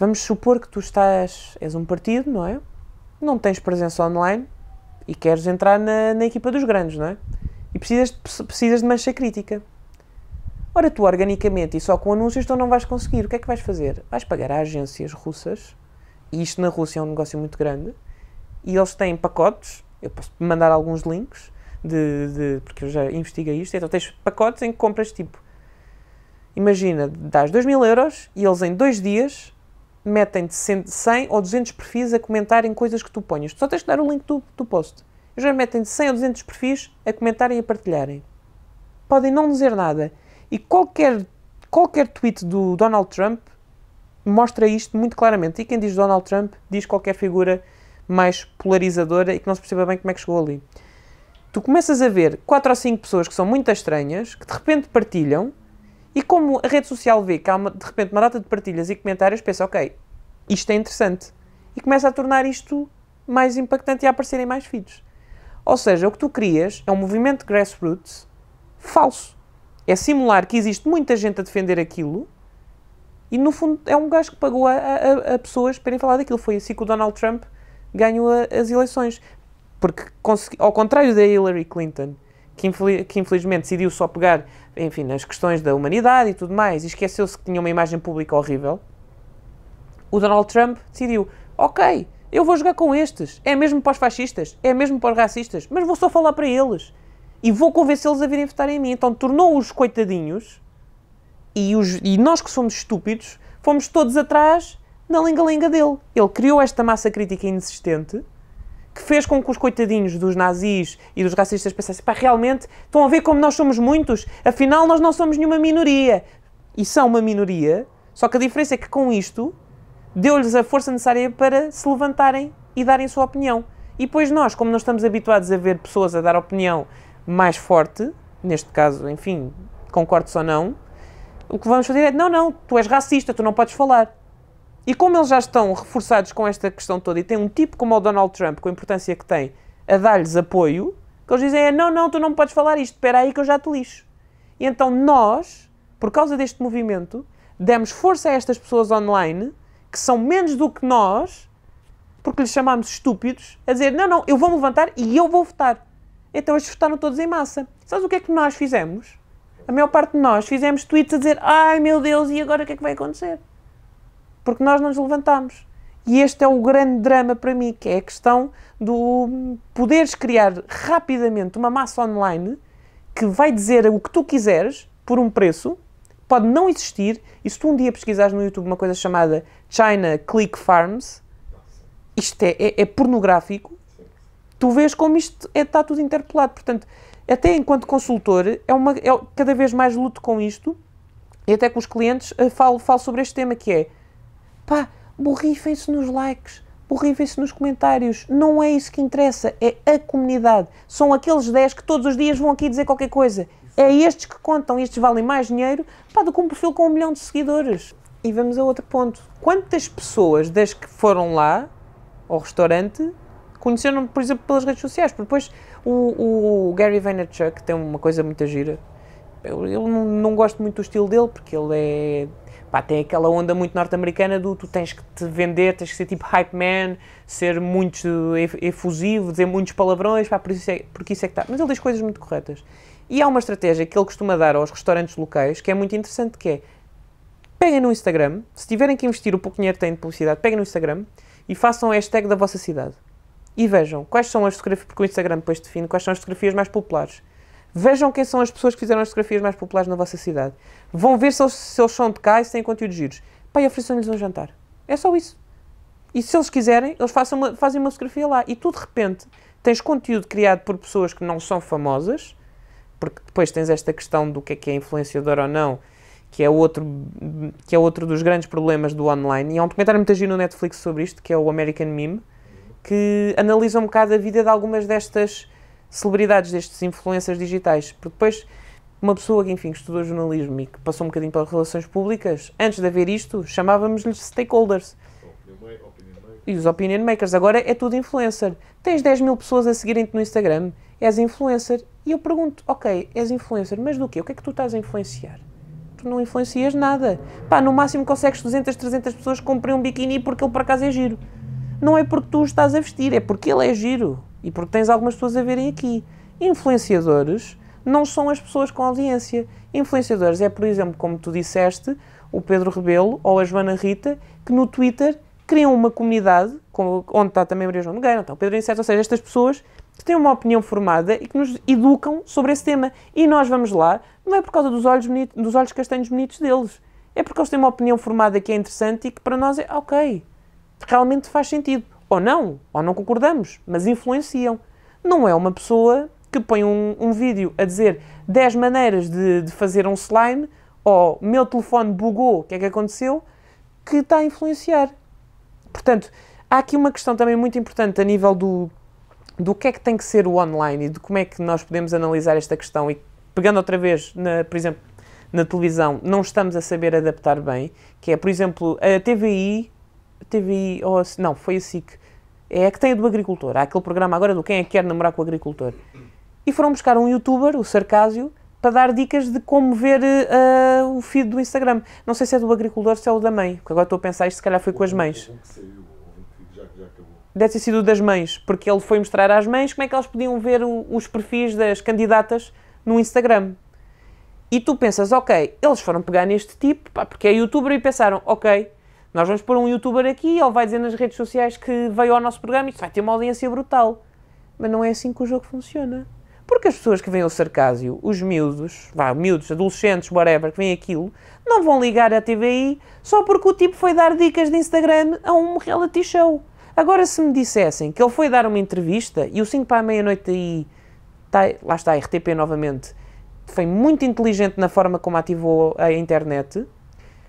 vamos supor que tu estás, és um partido, não é? Não tens presença online e queres entrar na, na equipa dos grandes, não é? E precisas, precisas de mancha crítica. Ora, tu organicamente e só com anúncios, então não vais conseguir. O que é que vais fazer? Vais pagar a agências russas, e isto na Rússia é um negócio muito grande, e eles têm pacotes, eu posso mandar alguns links, de, de, porque eu já investiguei isto, então tens pacotes em que compras tipo, imagina, dás 2 mil euros e eles em dois dias metem de 100 ou 200 perfis a comentarem coisas que tu ponhas. Tu só tens que dar o link do, do post. Eles já metem de 100 ou 200 perfis a comentarem e a partilharem. Podem não dizer nada e qualquer, qualquer tweet do Donald Trump mostra isto muito claramente. E quem diz Donald Trump diz qualquer figura mais polarizadora e que não se perceba bem como é que chegou ali. Tu começas a ver quatro ou cinco pessoas que são muito estranhas, que de repente partilham, e como a rede social vê que há uma, de repente uma data de partilhas e comentários, pensa, ok, isto é interessante. E começa a tornar isto mais impactante e a aparecerem mais feeds. Ou seja, o que tu crias é um movimento grassroots falso. É simular que existe muita gente a defender aquilo e, no fundo, é um gajo que pagou a, a, a pessoas para irem falar daquilo. Foi assim que o Donald Trump ganhou a, as eleições. Porque, ao contrário da Hillary Clinton, que, infeliz, que, infelizmente decidiu só pegar, enfim, nas questões da humanidade e tudo mais, e esqueceu-se que tinha uma imagem pública horrível, o Donald Trump decidiu, ok, eu vou jogar com estes, é mesmo para os fascistas, é mesmo para os racistas, mas vou só falar para eles e vou convencê-los a virem votar em mim. Então tornou-os coitadinhos e, os, e nós que somos estúpidos fomos todos atrás na linga-linga dele. Ele criou esta massa crítica inexistente que fez com que os coitadinhos dos nazis e dos racistas pensassem, pá, realmente estão a ver como nós somos muitos? Afinal, nós não somos nenhuma minoria. E são uma minoria, só que a diferença é que com isto deu-lhes a força necessária para se levantarem e darem sua opinião. E depois nós, como não estamos habituados a ver pessoas a dar opinião mais forte, neste caso, enfim, concordes ou não, o que vamos fazer é: não, não, tu és racista, tu não podes falar. E como eles já estão reforçados com esta questão toda e tem um tipo como o Donald Trump, com a importância que tem, a dar-lhes apoio, que eles dizem é não, não, tu não podes falar isto, espera aí que eu já te lixo. E então nós, por causa deste movimento, demos força a estas pessoas online, que são menos do que nós, porque lhes chamámos estúpidos, a dizer não, não, eu vou me levantar e eu vou votar. Então eles votaram todos em massa. Sabes o que é que nós fizemos? A maior parte de nós fizemos tweets a dizer ai meu Deus, e agora o que é que vai acontecer? Porque nós não nos levantámos. E este é o grande drama para mim, que é a questão do poderes criar rapidamente uma massa online que vai dizer o que tu quiseres por um preço, pode não existir, e se tu um dia pesquisares no YouTube uma coisa chamada China Click Farms, isto é, é, é pornográfico, tu vês como isto é, está tudo interpelado. Portanto, até enquanto consultor, é uma, é, cada vez mais luto com isto e até com os clientes eh, falo, falo sobre este tema que é pá, borrifem-se nos likes, borrifem-se nos comentários. Não é isso que interessa, é a comunidade. São aqueles 10 que todos os dias vão aqui dizer qualquer coisa. É estes que contam, estes valem mais dinheiro pá, do que um perfil com um milhão de seguidores. E vamos a outro ponto. Quantas pessoas das que foram lá ao restaurante conheceram, por exemplo, pelas redes sociais. Porque depois o, o Gary Vaynerchuk tem uma coisa muito gira. Eu, eu não, não, gosto muito do estilo dele, porque ele é. Pá, tem aquela onda muito norte-americana do tu tens que te vender, tens que ser tipo hype man, ser muito efusivo, dizer muitos palavrões, pá, por isso é, porque isso é que está. Mas ele diz coisas muito corretas. E há uma estratégia que ele costuma dar aos restaurantes locais que é muito interessante, que é peguem no Instagram, se tiverem que investir o pouco dinheiro que têm de publicidade, peguem no Instagram e façam a hashtag da vossa cidade e vejam quais são as fotografias, porque o Instagram depois define quais são as fotografias mais populares. Vejam quem são as pessoas que fizeram as fotografias mais populares na vossa cidade. Vão ver se eles, se eles são de cá e se têm conteúdos giros. Pai, ofereçam-lhes um jantar. É só isso. E se eles quiserem, eles uma, fazem uma fotografia lá. E tu, de repente, tens conteúdo criado por pessoas que não são famosas, porque depois tens esta questão do que é que é influenciador ou não, que é outro, que é outro dos grandes problemas do online. E há um documentário muito giro no Netflix sobre isto, que é o American Meme, que analisa um bocado a vida de algumas destas celebridades, destes influencers digitais. Porque depois, uma pessoa que, enfim, que estudou jornalismo e que passou um bocadinho pelas relações públicas, antes de haver isto, chamávamos-lhes stakeholders. e os opinion makers. Agora é tudo influencer. Tens 10 mil pessoas a seguirem-te no Instagram, és influencer. E eu pergunto, ok, és influencer, mas do quê? O que é que tu estás a influenciar? Tu não influencias nada. Pá, no máximo consegues 200, 300 pessoas que comprem um biquíni porque ele por acaso é giro não é porque tu estás a vestir, é porque ele é giro e porque tens algumas pessoas a verem aqui. Influenciadores não são as pessoas com audiência. Influenciadores é, por exemplo, como tu disseste, o Pedro Rebelo ou a Joana Rita, que no Twitter criam uma comunidade, onde está também o João Nogueira, então o Pedro Incerto, ou seja, estas pessoas que têm uma opinião formada e que nos educam sobre esse tema. E nós vamos lá, não é por causa dos olhos, dos olhos castanhos bonitos deles, é porque eles têm uma opinião formada que é interessante e que para nós é ok realmente faz sentido. Ou não, ou não concordamos, mas influenciam. Não é uma pessoa que põe um, um vídeo a dizer 10 maneiras de, de fazer um slime ou meu telefone bugou, o que é que aconteceu, que está a influenciar. Portanto, há aqui uma questão também muito importante a nível do, do que é que tem que ser o online e de como é que nós podemos analisar esta questão. E pegando outra vez, na, por exemplo, na televisão, não estamos a saber adaptar bem, que é, por exemplo, a TVI TVI, ou não, foi a SIC, é a que tem a do agricultor. Há aquele programa agora do Quem é que quer namorar com o agricultor. E foram buscar um youtuber, o Sarcásio, para dar dicas de como ver uh, o feed do Instagram. Não sei se é do agricultor, se é o da mãe, porque agora estou a pensar isto, se calhar foi com as mães. É Deve ter sido das mães, porque ele foi mostrar às mães como é que elas podiam ver o, os perfis das candidatas no Instagram. E tu pensas, ok, eles foram pegar neste tipo, pá, porque é youtuber, e pensaram, ok, nós vamos pôr um youtuber aqui, ele vai dizer nas redes sociais que veio ao nosso programa e vai ter uma audiência brutal. Mas não é assim que o jogo funciona. Porque as pessoas que veem o sarcásio, os miúdos, vá, miúdos, adolescentes, whatever, que veem aquilo, não vão ligar à TVI só porque o tipo foi dar dicas de Instagram a um reality show. Agora, se me dissessem que ele foi dar uma entrevista e o 5 para a meia-noite aí, tá, lá está a RTP novamente, foi muito inteligente na forma como ativou a internet,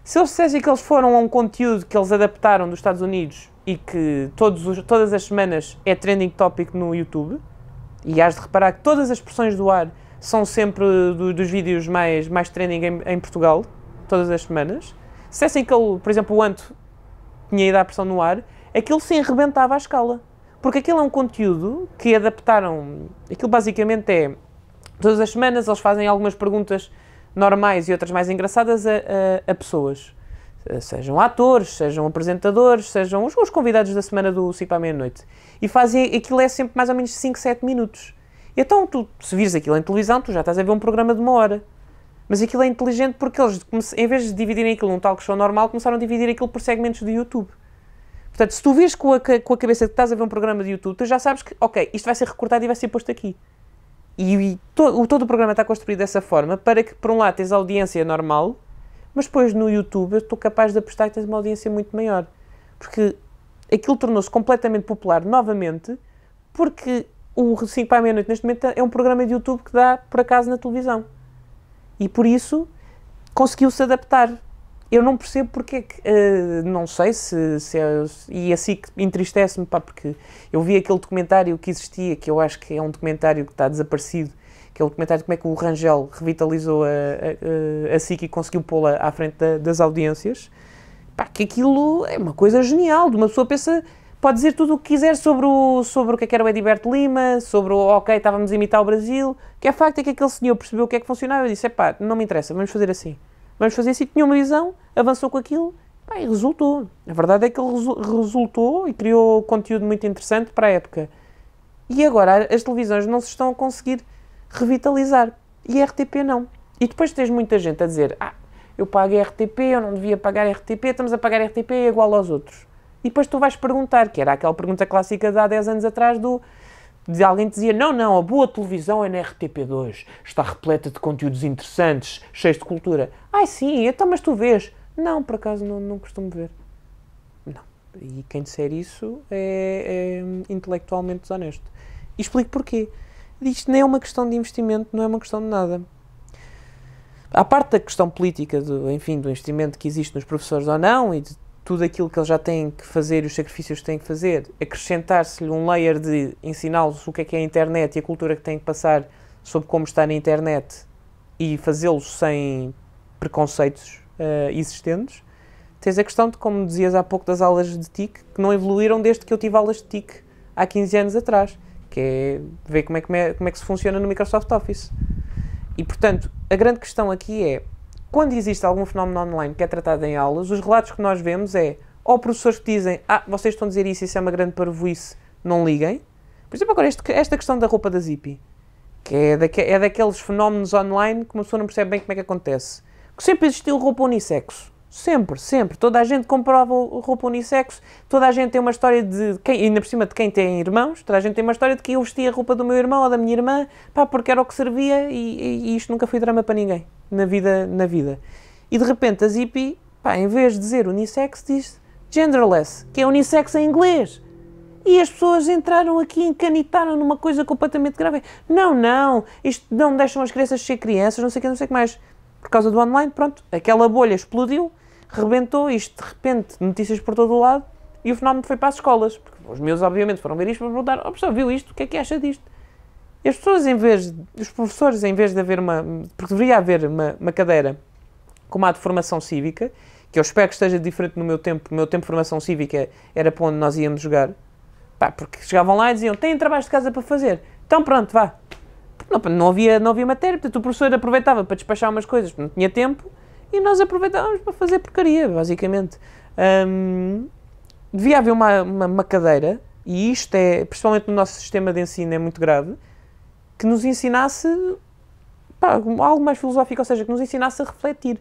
se eles dissessem que eles foram a um conteúdo que eles adaptaram dos Estados Unidos e que todos os, todas as semanas é trending topic no YouTube, e has de reparar que todas as pressões do ar são sempre do, dos vídeos mais, mais trending em, em Portugal, todas as semanas. Se dissessem que ele, por exemplo, o Anto tinha ido à pressão no ar, aquilo se arrebentava à escala. Porque aquilo é um conteúdo que adaptaram. Aquilo basicamente é. Todas as semanas eles fazem algumas perguntas normais e outras mais engraçadas a, a, a pessoas. Eh, sejam atores, sejam apresentadores, sejam os, os convidados da semana do Cipa à meia-noite. E fazem aquilo é sempre mais ou menos 5, 7 minutos. Então, tu, se vires aquilo em televisão, tu já estás a ver um programa de uma hora. Mas aquilo é inteligente porque eles, em vez de dividirem aquilo num talk show normal, começaram a dividir aquilo por segmentos do YouTube. Portanto, se tu vês com a, com a cabeça que estás a ver um programa de YouTube, tu já sabes que, ok, isto vai ser recortado e vai ser posto aqui. E, e to, o, todo o programa está construído dessa forma para que, por um lado, tens audiência normal, mas depois no YouTube eu estou capaz de apostar que tens uma audiência muito maior. Porque aquilo tornou-se completamente popular novamente, porque o 5 para a meia-noite neste momento é um programa de YouTube que dá por acaso na televisão. E por isso conseguiu-se adaptar eu não percebo porque é que, uh, não sei se, se é, e assim que entristece-me, pá, porque eu vi aquele documentário que existia, que eu acho que é um documentário que está desaparecido, que é o documentário de como é que o Rangel revitalizou a, a, a SIC e conseguiu pô-la à frente da, das audiências, pá, que aquilo é uma coisa genial, de uma pessoa pensa, pode dizer tudo o que quiser sobre o, sobre o que, é que era o Ediberto Lima, sobre o, ok, estávamos a imitar o Brasil, que é facto é que aquele senhor percebeu o que é que funcionava e disse, é pá, não me interessa, vamos fazer assim vamos fazer assim. tinha uma visão, avançou com aquilo e resultou. A verdade é que ele resultou e criou conteúdo muito interessante para a época. E agora as televisões não se estão a conseguir revitalizar. E a RTP não. E depois tens muita gente a dizer: Ah, eu pago RTP, eu não devia pagar RTP, estamos a pagar RTP igual aos outros. E depois tu vais perguntar, que era aquela pergunta clássica de há 10 anos atrás do alguém dizia: não, não, a boa televisão é na RTP2, está repleta de conteúdos interessantes, cheios de cultura. Ai sim, então, mas tu vês? Não, por acaso não, não costumo ver. Não. E quem disser isso é, é intelectualmente desonesto. E explico porquê. Isto nem é uma questão de investimento, não é uma questão de nada. À parte da questão política, do, enfim, do investimento que existe nos professores ou não, e de tudo aquilo que eles já têm que fazer e os sacrifícios que têm que fazer, acrescentar-se-lhe um layer de ensiná-los o que é que é a internet e a cultura que têm que passar sobre como estar na internet e fazê-los sem preconceitos uh, existentes. Tens a questão de, como dizias há pouco, das aulas de TIC, que não evoluíram desde que eu tive aulas de TIC há 15 anos atrás, que é ver como é, como é que se funciona no Microsoft Office. E, portanto, a grande questão aqui é quando existe algum fenómeno online que é tratado em aulas, os relatos que nós vemos é ou oh, professores que dizem ah, vocês estão a dizer isso, isso é uma grande parvoíce, não liguem. Por exemplo, agora este, esta questão da roupa da Zippy, que é, daque, é daqueles fenómenos online que uma pessoa não percebe bem como é que acontece. Que sempre existiu roupa unissexo. Sempre, sempre. Toda a gente comprova roupa unissexo, toda a gente tem uma história de. Quem, ainda por cima de quem tem irmãos, toda a gente tem uma história de que eu vestia a roupa do meu irmão ou da minha irmã, pá, porque era o que servia e, e, e isto nunca foi drama para ninguém, na vida. na vida. E de repente a Zippy, pá, em vez de dizer unissex, diz genderless, que é unissex em inglês. E as pessoas entraram aqui e encanitaram numa coisa completamente grave. Não, não, isto não deixam as crianças ser crianças, não sei o que, não sei o que mais. Por causa do online, pronto, aquela bolha explodiu rebentou isto de repente, notícias por todo o lado, e o fenómeno foi para as escolas. Porque os meus, obviamente, foram ver isto para perguntar: oh, professor, viu isto? O que é que acha disto? E as pessoas, em vez, os professores, em vez de haver uma. Porque deveria haver uma, uma cadeira como a de formação cívica, que eu espero que esteja diferente no meu tempo. O meu tempo de formação cívica era para onde nós íamos jogar. Pá, porque chegavam lá e diziam: têm trabalhos de casa para fazer. Então pronto, vá. Não, não, havia, não havia matéria, portanto o professor aproveitava para despachar umas coisas, porque não tinha tempo e nós aproveitávamos para fazer porcaria, basicamente. Um, devia haver uma, uma, uma cadeira, e isto é, principalmente no nosso sistema de ensino, é muito grave, que nos ensinasse pá, algo mais filosófico, ou seja, que nos ensinasse a refletir.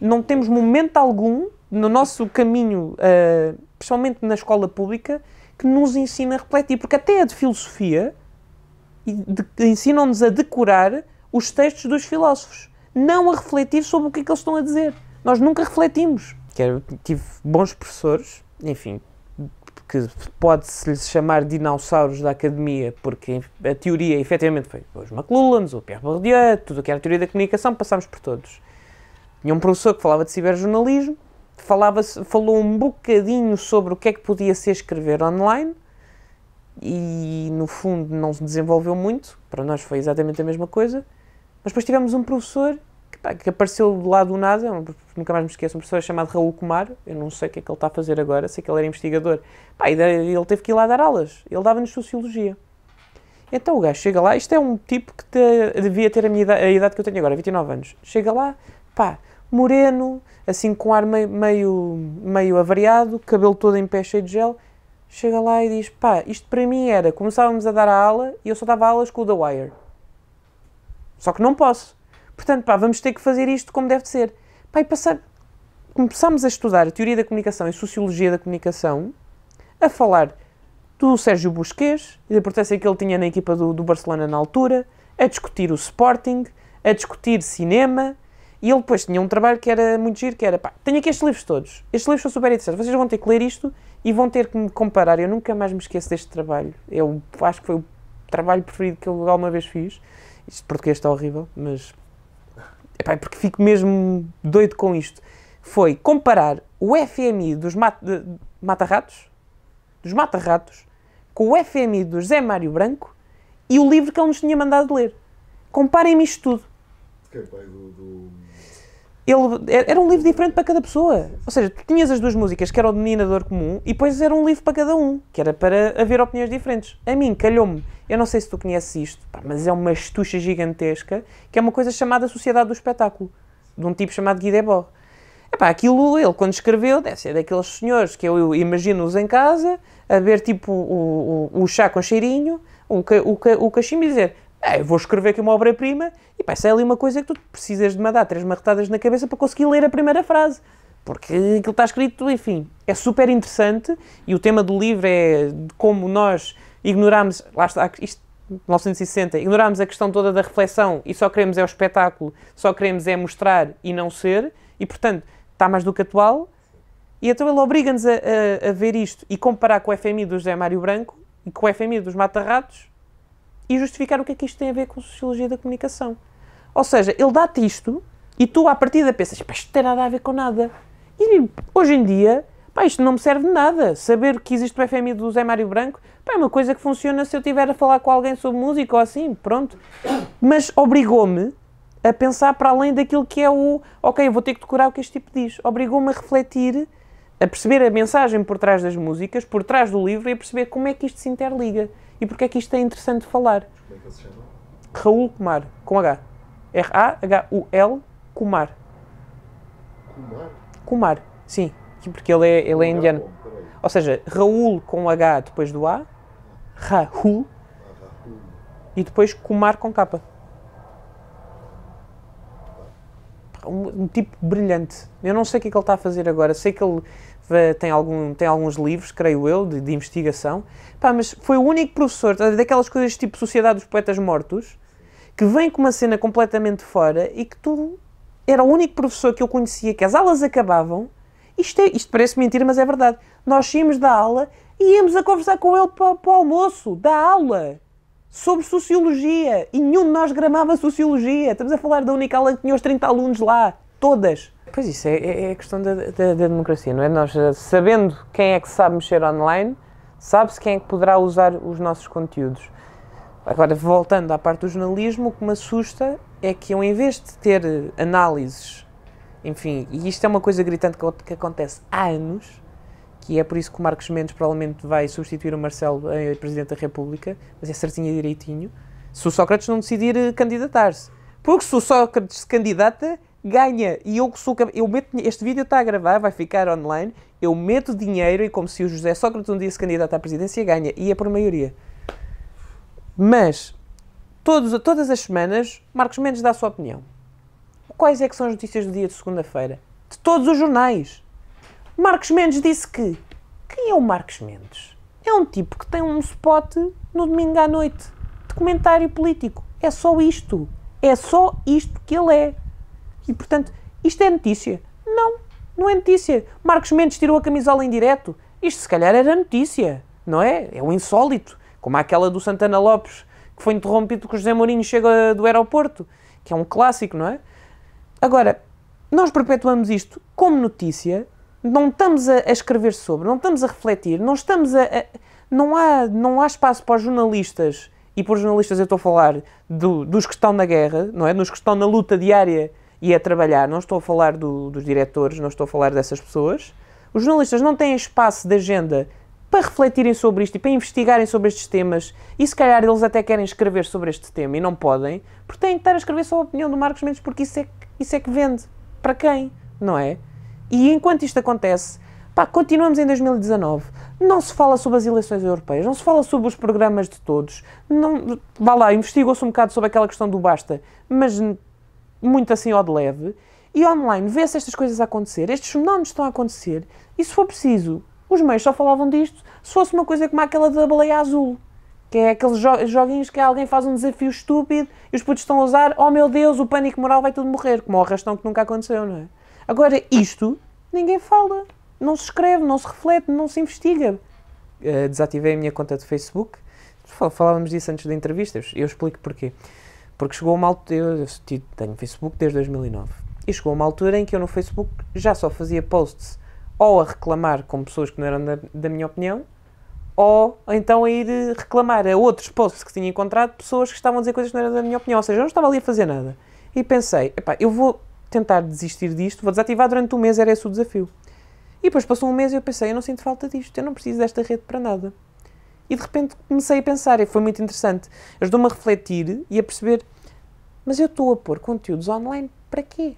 Não temos momento algum no nosso caminho, uh, principalmente na escola pública, que nos ensina a refletir, porque até a é de filosofia ensinam-nos a decorar os textos dos filósofos não a refletir sobre o que é que eles estão a dizer. Nós nunca refletimos. Quero, tive bons professores, enfim, que pode-se lhes chamar dinossauros da academia, porque a teoria efetivamente foi os McLuhan's o Pierre Bourdieu, tudo o que era teoria da comunicação, passámos por todos. Tinha um professor que falava de ciberjornalismo, falava falou um bocadinho sobre o que é que podia ser escrever online e, no fundo, não se desenvolveu muito. Para nós foi exatamente a mesma coisa. Mas depois tivemos um professor que, pá, que apareceu do lá do nada, é um, nunca mais me esqueço, um professor chamado Raul Kumar, eu não sei o que é que ele está a fazer agora, sei que ele era investigador. Pá, e ele teve que ir lá dar aulas, ele dava-nos Sociologia. Então o gajo chega lá, isto é um tipo que te, devia ter a, minha idade, a idade que eu tenho agora, 29 anos. Chega lá, pá, moreno, assim com ar meio, meio, meio avariado, cabelo todo em pé cheio de gel. Chega lá e diz: pá, isto para mim era. Começávamos a dar a aula e eu só dava aulas com o The Wire. Só que não posso. Portanto, pá, vamos ter que fazer isto como deve ser. Pá, e passar... começámos a estudar a teoria da comunicação e sociologia da comunicação, a falar do Sérgio Busquets e da importância que ele tinha na equipa do, do Barcelona na altura, a discutir o Sporting, a discutir cinema, e ele depois tinha um trabalho que era muito giro, que era, pá, tenho aqui estes livros todos. Estes livros são super interessantes. Vocês vão ter que ler isto e vão ter que me comparar. Eu nunca mais me esqueço deste trabalho. Eu acho que foi o trabalho preferido que eu alguma vez fiz. Isto português está horrível, mas. Epá, é porque fico mesmo doido com isto. Foi comparar o FMI dos mat mata-ratos, dos mata-ratos, com o FMI do José Mário Branco e o livro que ele nos tinha mandado ler. Comparem-me isto tudo. Que é pai do, do ele era um livro diferente para cada pessoa. Ou seja, tu tinhas as duas músicas, que era o denominador comum, e depois era um livro para cada um, que era para haver opiniões diferentes. A mim, calhou-me, eu não sei se tu conheces isto, pá, mas é uma estucha gigantesca, que é uma coisa chamada Sociedade do Espetáculo, de um tipo chamado Guy Debord. Epá, aquilo, ele quando escreveu, deve ser daqueles senhores que eu imagino-os em casa, a ver tipo o, o, o chá com cheirinho, o, o, o cachimbo e dizer é, eu vou escrever aqui uma obra-prima e pá, sai é ali uma coisa que tu precisas de mandar três marretadas na cabeça para conseguir ler a primeira frase. Porque aquilo está escrito, enfim, é super interessante e o tema do livro é de como nós ignoramos, lá está, isto 1960, ignoramos a questão toda da reflexão e só queremos é o espetáculo, só queremos é mostrar e não ser, e portanto está mais do que atual. E então ele obriga-nos a, a, a ver isto e comparar com o FMI do José Mário Branco e com o FMI dos Mata-Ratos e justificar o que é que isto tem a ver com sociologia da comunicação. Ou seja, ele dá-te isto e tu, à partida, pensas, pá, isto tem nada a ver com nada. E hoje em dia, pá, isto não me serve de nada. Saber que existe o FMI do Zé Mário Branco, pá, é uma coisa que funciona se eu tiver a falar com alguém sobre música ou assim, pronto. Mas obrigou-me a pensar para além daquilo que é o, ok, vou ter que decorar o que este tipo diz. Obrigou-me a refletir, a perceber a mensagem por trás das músicas, por trás do livro e a perceber como é que isto se interliga. E porquê é que isto é interessante falar? Como é que ele se chama? Raul Kumar, com H. R-A-H-U-L Kumar. Kumar? Kumar, sim. Porque ele é, ele é indiano. Ou seja, Raul com H depois do A, Rahul, e depois Kumar com K. Um, um, tipo brilhante. Eu não sei o que é que ele está a fazer agora. Sei que ele eh, tem, algum, tem alguns livros, creio eu, de, de investigação. Pá, mas foi o único professor tá, daquelas coisas tipo Sociedade dos Poetas Mortos que vem com uma cena completamente fora e que tu era o único professor que eu conhecia que as aulas acabavam. Isto, é, isto parece mentira, mas é verdade. Nós saímos da aula e íamos a conversar com ele para, para o almoço, da aula, sobre sociologia. E nenhum de nós gramava sociologia. Estamos a falar da única aula que tinha os 30 alunos lá, todas. Pois isso, é, é, é a questão da, da, da, democracia, não é? Nós, eh, sabendo quem é que sabe mexer online, sabe-se quem é que poderá usar os nossos conteúdos. Agora, voltando à parte do jornalismo, o que me assusta é que, eu, em vez de ter eh, análises, enfim, e isto é uma coisa gritante que, que acontece há anos, que é por isso que o Marcos Mendes provavelmente vai substituir o Marcelo em Presidente da República, mas é certinho e direitinho, se o Sócrates não decidir eh, candidatar-se. Porque se o Sócrates se candidata, ganha. E eu, sou, eu meto, este vídeo está a gravar, vai ficar online, eu meto dinheiro e como se o José Sócrates um dia se candidata à presidência, ganha. E é por maioria. Mas, todos, todas as semanas, Marcos Mendes dá a sua opinião. Quais é que são as notícias do dia de segunda-feira? De todos os jornais. Marcos Mendes disse que... Quem é o Marcos Mendes? É um tipo que tem um spot no domingo à noite de comentário político. É só isto. É só isto que ele é. E portanto, isto é notícia? Não, não é notícia. Marcos Mendes tirou a camisola em direto. Isto se calhar era notícia, não é? É um insólito. Como aquela do Santana Lopes, que foi interrompido que o José Mourinho chega do aeroporto, que é um clássico, não é? Agora, nós perpetuamos isto como notícia, não estamos a, escrever sobre, não estamos a refletir, não estamos a, a. não, há, não há espaço para os jornalistas, e por jornalistas eu estou a falar do, dos que estão na guerra, não é? Dos que estão na luta diária e a trabalhar. Não estou a falar do, dos diretores, não estou a falar dessas pessoas. Os jornalistas não têm espaço de agenda para refletirem sobre isto e para investigarem sobre estes temas. E se calhar eles até querem escrever sobre este tema e não podem, porque têm que estar a escrever só a opinião do Marcos Mendes, porque isso é, isso é que vende. Para quem? Não é? E enquanto isto acontece, pá, continuamos em 2019. Não se fala sobre as eleições europeias, não se fala sobre os programas de todos. Não, vá lá, investigou-se um bocado sobre aquela questão do basta, mas muito assim ao de leve, e online vê-se estas coisas a acontecer, estes fenómenos estão a acontecer, e se for preciso, os meios só falavam disto se fosse uma coisa como aquela da baleia azul, que é aqueles jo joguinhos que alguém faz um desafio estúpido e os putos estão a usar, oh meu Deus, o pânico moral vai tudo morrer, como o arrastão que nunca aconteceu, não é? Agora, isto, ninguém fala, não se escreve, não se reflete, não se investiga. Uh, desativei a minha conta de Facebook, falávamos disso antes da entrevista, eu explico porquê. Porque chegou uma altura, eu tenho Facebook desde 2009, e chegou uma altura em que eu no Facebook já só fazia posts ou a reclamar com pessoas que não eram da, da minha opinião, ou então a ir eh, reclamar a outros posts que tinha encontrado pessoas que estavam a dizer coisas que não eram da minha opinião, ou seja, eu não estava ali a fazer nada. E pensei, epá, eu vou tentar desistir disto, vou desativar durante um mês, era esse o desafio. E depois passou um mês e eu pensei, eu não sinto falta disto, eu não preciso desta rede para nada. E de repente comecei a pensar, e foi muito interessante. Ajudou-me a refletir e a perceber: mas eu estou a pôr conteúdos online para quê?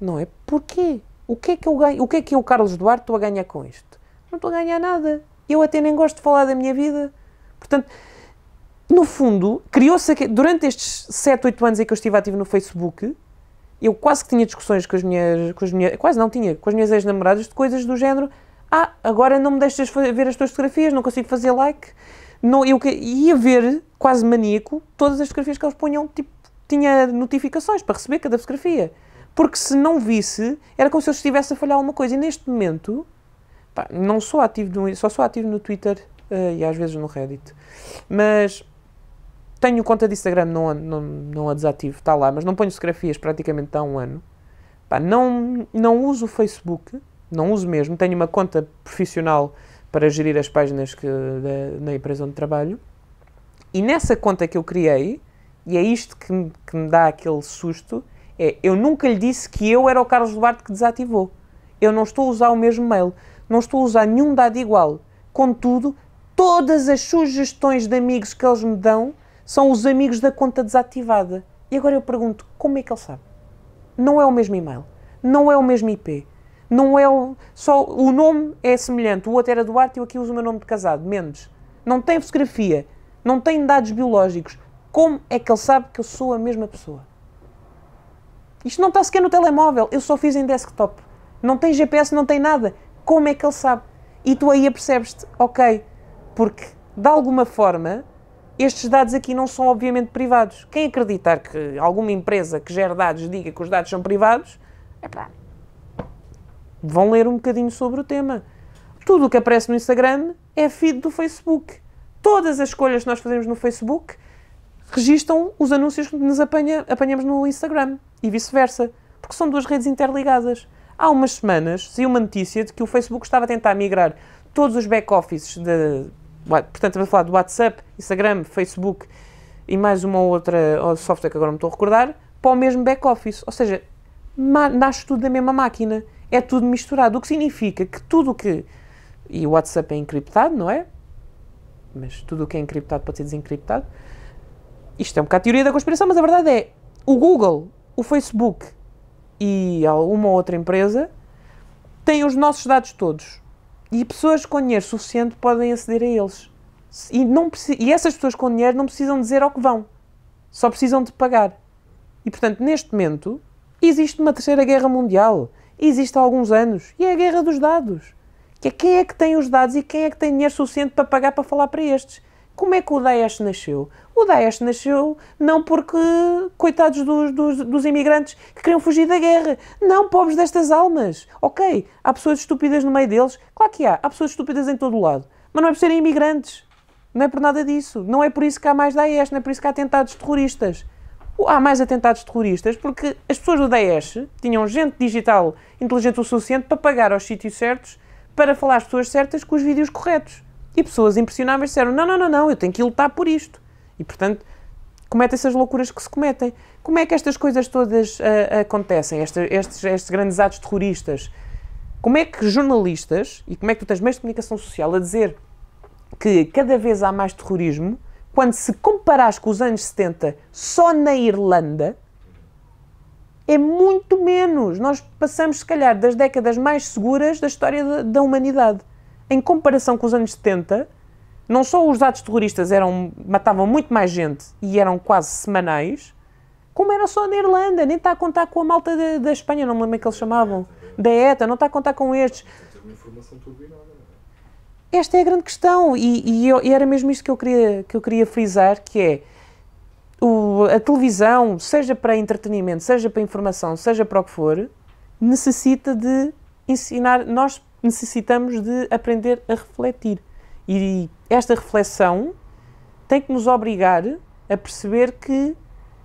Não é? Porquê? O que é que eu ganho? O que é que eu, Carlos Duarte, estou a ganhar com isto? Não estou a ganhar nada. Eu até nem gosto de falar da minha vida. Portanto, no fundo, criou-se. Durante estes 7, 8 anos em que eu estive ativo no Facebook, eu quase que tinha discussões com as minhas. Com as minhas quase não tinha, com as minhas ex-namoradas de coisas do género ah, agora não me deixas ver as tuas fotografias, não consigo fazer like. Não, eu ia ver, quase maníaco, todas as fotografias que eles punham, tipo, tinha notificações para receber cada fotografia. Porque se não visse, era como se eu estivesse a falhar alguma coisa. E neste momento, pá, não sou ativo, no, só sou ativo no Twitter uh, e às vezes no Reddit. Mas tenho conta de Instagram, não, a, não, não a desativo, está lá, mas não ponho fotografias praticamente há um ano. Pá, não, não uso o Facebook não uso mesmo. Tenho uma conta profissional para gerir as páginas que, da, empresa onde trabalho. E nessa conta que eu criei, e é isto que me, que me dá aquele susto, é eu nunca lhe disse que eu era o Carlos Duarte que desativou. Eu não estou a usar o mesmo mail, não estou a usar nenhum dado igual. Contudo, todas as sugestões de amigos que eles me dão são os amigos da conta desativada. E agora eu pergunto, como é que ele sabe? Não é o mesmo e-mail, não é o mesmo IP, não é o, só o nome é semelhante. O outro era Duarte e eu aqui uso o meu nome de casado, Mendes. Não tem fotografia, não tem dados biológicos. Como é que ele sabe que eu sou a mesma pessoa? Isto não está sequer no telemóvel, eu só fiz em desktop. Não tem GPS, não tem nada. Como é que ele sabe? E tu aí apercebes-te, ok, porque de alguma forma estes dados aqui não são obviamente privados. Quem acreditar que alguma empresa que gera dados diga que os dados são privados, é pá, vão ler um bocadinho sobre o tema. Tudo o que aparece no Instagram é feed do Facebook. Todas as escolhas que nós fazemos no Facebook registam os anúncios que nos apanha, apanhamos no Instagram e vice-versa, porque são duas redes interligadas. Há umas semanas saiu uma notícia de que o Facebook estava a tentar migrar todos os back-offices de. Portanto, estamos a falar do WhatsApp, Instagram, Facebook e mais uma outra software que agora não estou a recordar, para o mesmo back-office. Ou seja, nasce tudo da mesma máquina é tudo misturado. O que significa que tudo o que. E o WhatsApp é encriptado, não é? Mas tudo o que é encriptado pode ser desencriptado. Isto é um bocado a teoria da conspiração, mas a verdade é: o Google, o Facebook e alguma outra empresa têm os nossos dados todos. E pessoas com dinheiro suficiente podem aceder a eles. E, não, e essas pessoas com dinheiro não precisam dizer ao que vão, só precisam de pagar. E portanto, neste momento, existe uma terceira guerra mundial existe há alguns anos e é a guerra dos dados. Que é quem é que tem os dados e quem é que tem dinheiro suficiente para pagar para falar para estes. Como é que o Daesh nasceu? O Daesh nasceu não porque, coitados dos, dos, dos, imigrantes que queriam fugir da guerra. Não, pobres destas almas. Ok, há pessoas estúpidas no meio deles. Claro que há. Há pessoas estúpidas em todo o lado. Mas não é por serem imigrantes. Não é por nada disso. Não é por isso que há mais Daesh. Não é por isso que há atentados terroristas há mais atentados terroristas porque as pessoas do Daesh tinham gente digital inteligente o suficiente para pagar aos sítios certos, para falar às pessoas certas com os vídeos corretos. E pessoas impressionáveis disseram: não, não, não, não, eu tenho que lutar por isto. E portanto, cometem-se as loucuras que se cometem. Como é que estas coisas todas uh, acontecem, Esta, estes, estes grandes atos terroristas? Como é que jornalistas e como é que tu tens meios de comunicação social a dizer que cada vez há mais terrorismo quando se comparas com os anos 70 só na Irlanda, é muito menos. Nós passamos, se calhar, das décadas mais seguras da história da, da humanidade. Em comparação com os anos 70, não só os atos terroristas eram, matavam muito mais gente e eram quase semanais, como era só na Irlanda, nem está a contar com a malta da, da Espanha, não me lembro como é que eles chamavam, da ETA, não está a contar com estes. Uma informação turbinada. Esta é a grande questão e, e, eu, e, era mesmo isto que eu queria, que eu queria frisar, que é o, a televisão, seja para entretenimento, seja para informação, seja para o que for, necessita de ensinar, nós necessitamos de aprender a refletir. E esta reflexão tem que nos obrigar a perceber que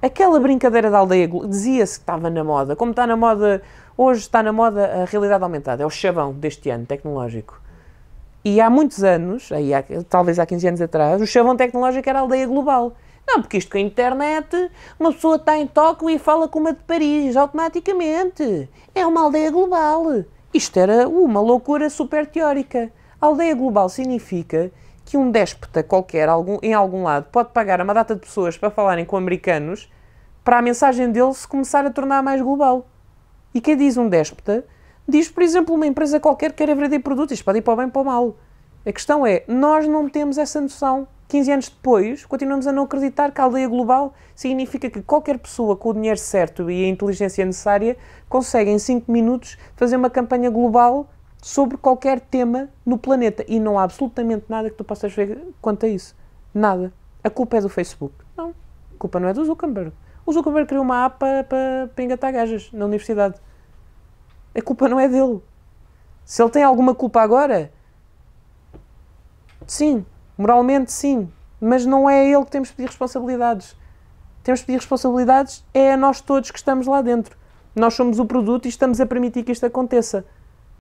aquela brincadeira da aldeia dizia-se que estava na moda, como está na moda, hoje está na moda a realidade aumentada, é o chavão deste ano tecnológico e há muitos anos, aí há, talvez há 15 anos atrás, o chavão tecnológico era a aldeia global. Não, porque isto com a internet, uma pessoa está em Tóquio e fala com uma de Paris automaticamente. É uma aldeia global. Isto era uma loucura super teórica. A aldeia global significa que um déspota qualquer algum, em algum lado pode pagar a uma data de pessoas para falarem com americanos para a mensagem dele se começar a tornar mais global. E quem diz um déspota Diz, por exemplo, uma empresa qualquer que queira vender produtos, isto pode ir para o bem para o mal. A questão é, nós não temos essa noção. 15 anos depois, continuamos a não acreditar que a aldeia global significa que qualquer pessoa com o dinheiro certo e a inteligência necessária consegue, em 5 minutos, fazer uma campanha global sobre qualquer tema no planeta. E não há absolutamente nada que tu possas ver quanto a isso. Nada. A culpa é do Facebook. Não. A culpa não é do Zuckerberg. O Zuckerberg criou uma app para, para, para engatar gajas na universidade a culpa não é dele. Se ele tem alguma culpa agora, sim, moralmente sim, mas não é a ele que temos de pedir responsabilidades. Temos de pedir responsabilidades é a nós todos que estamos lá dentro. Nós somos o produto e estamos a permitir que isto aconteça.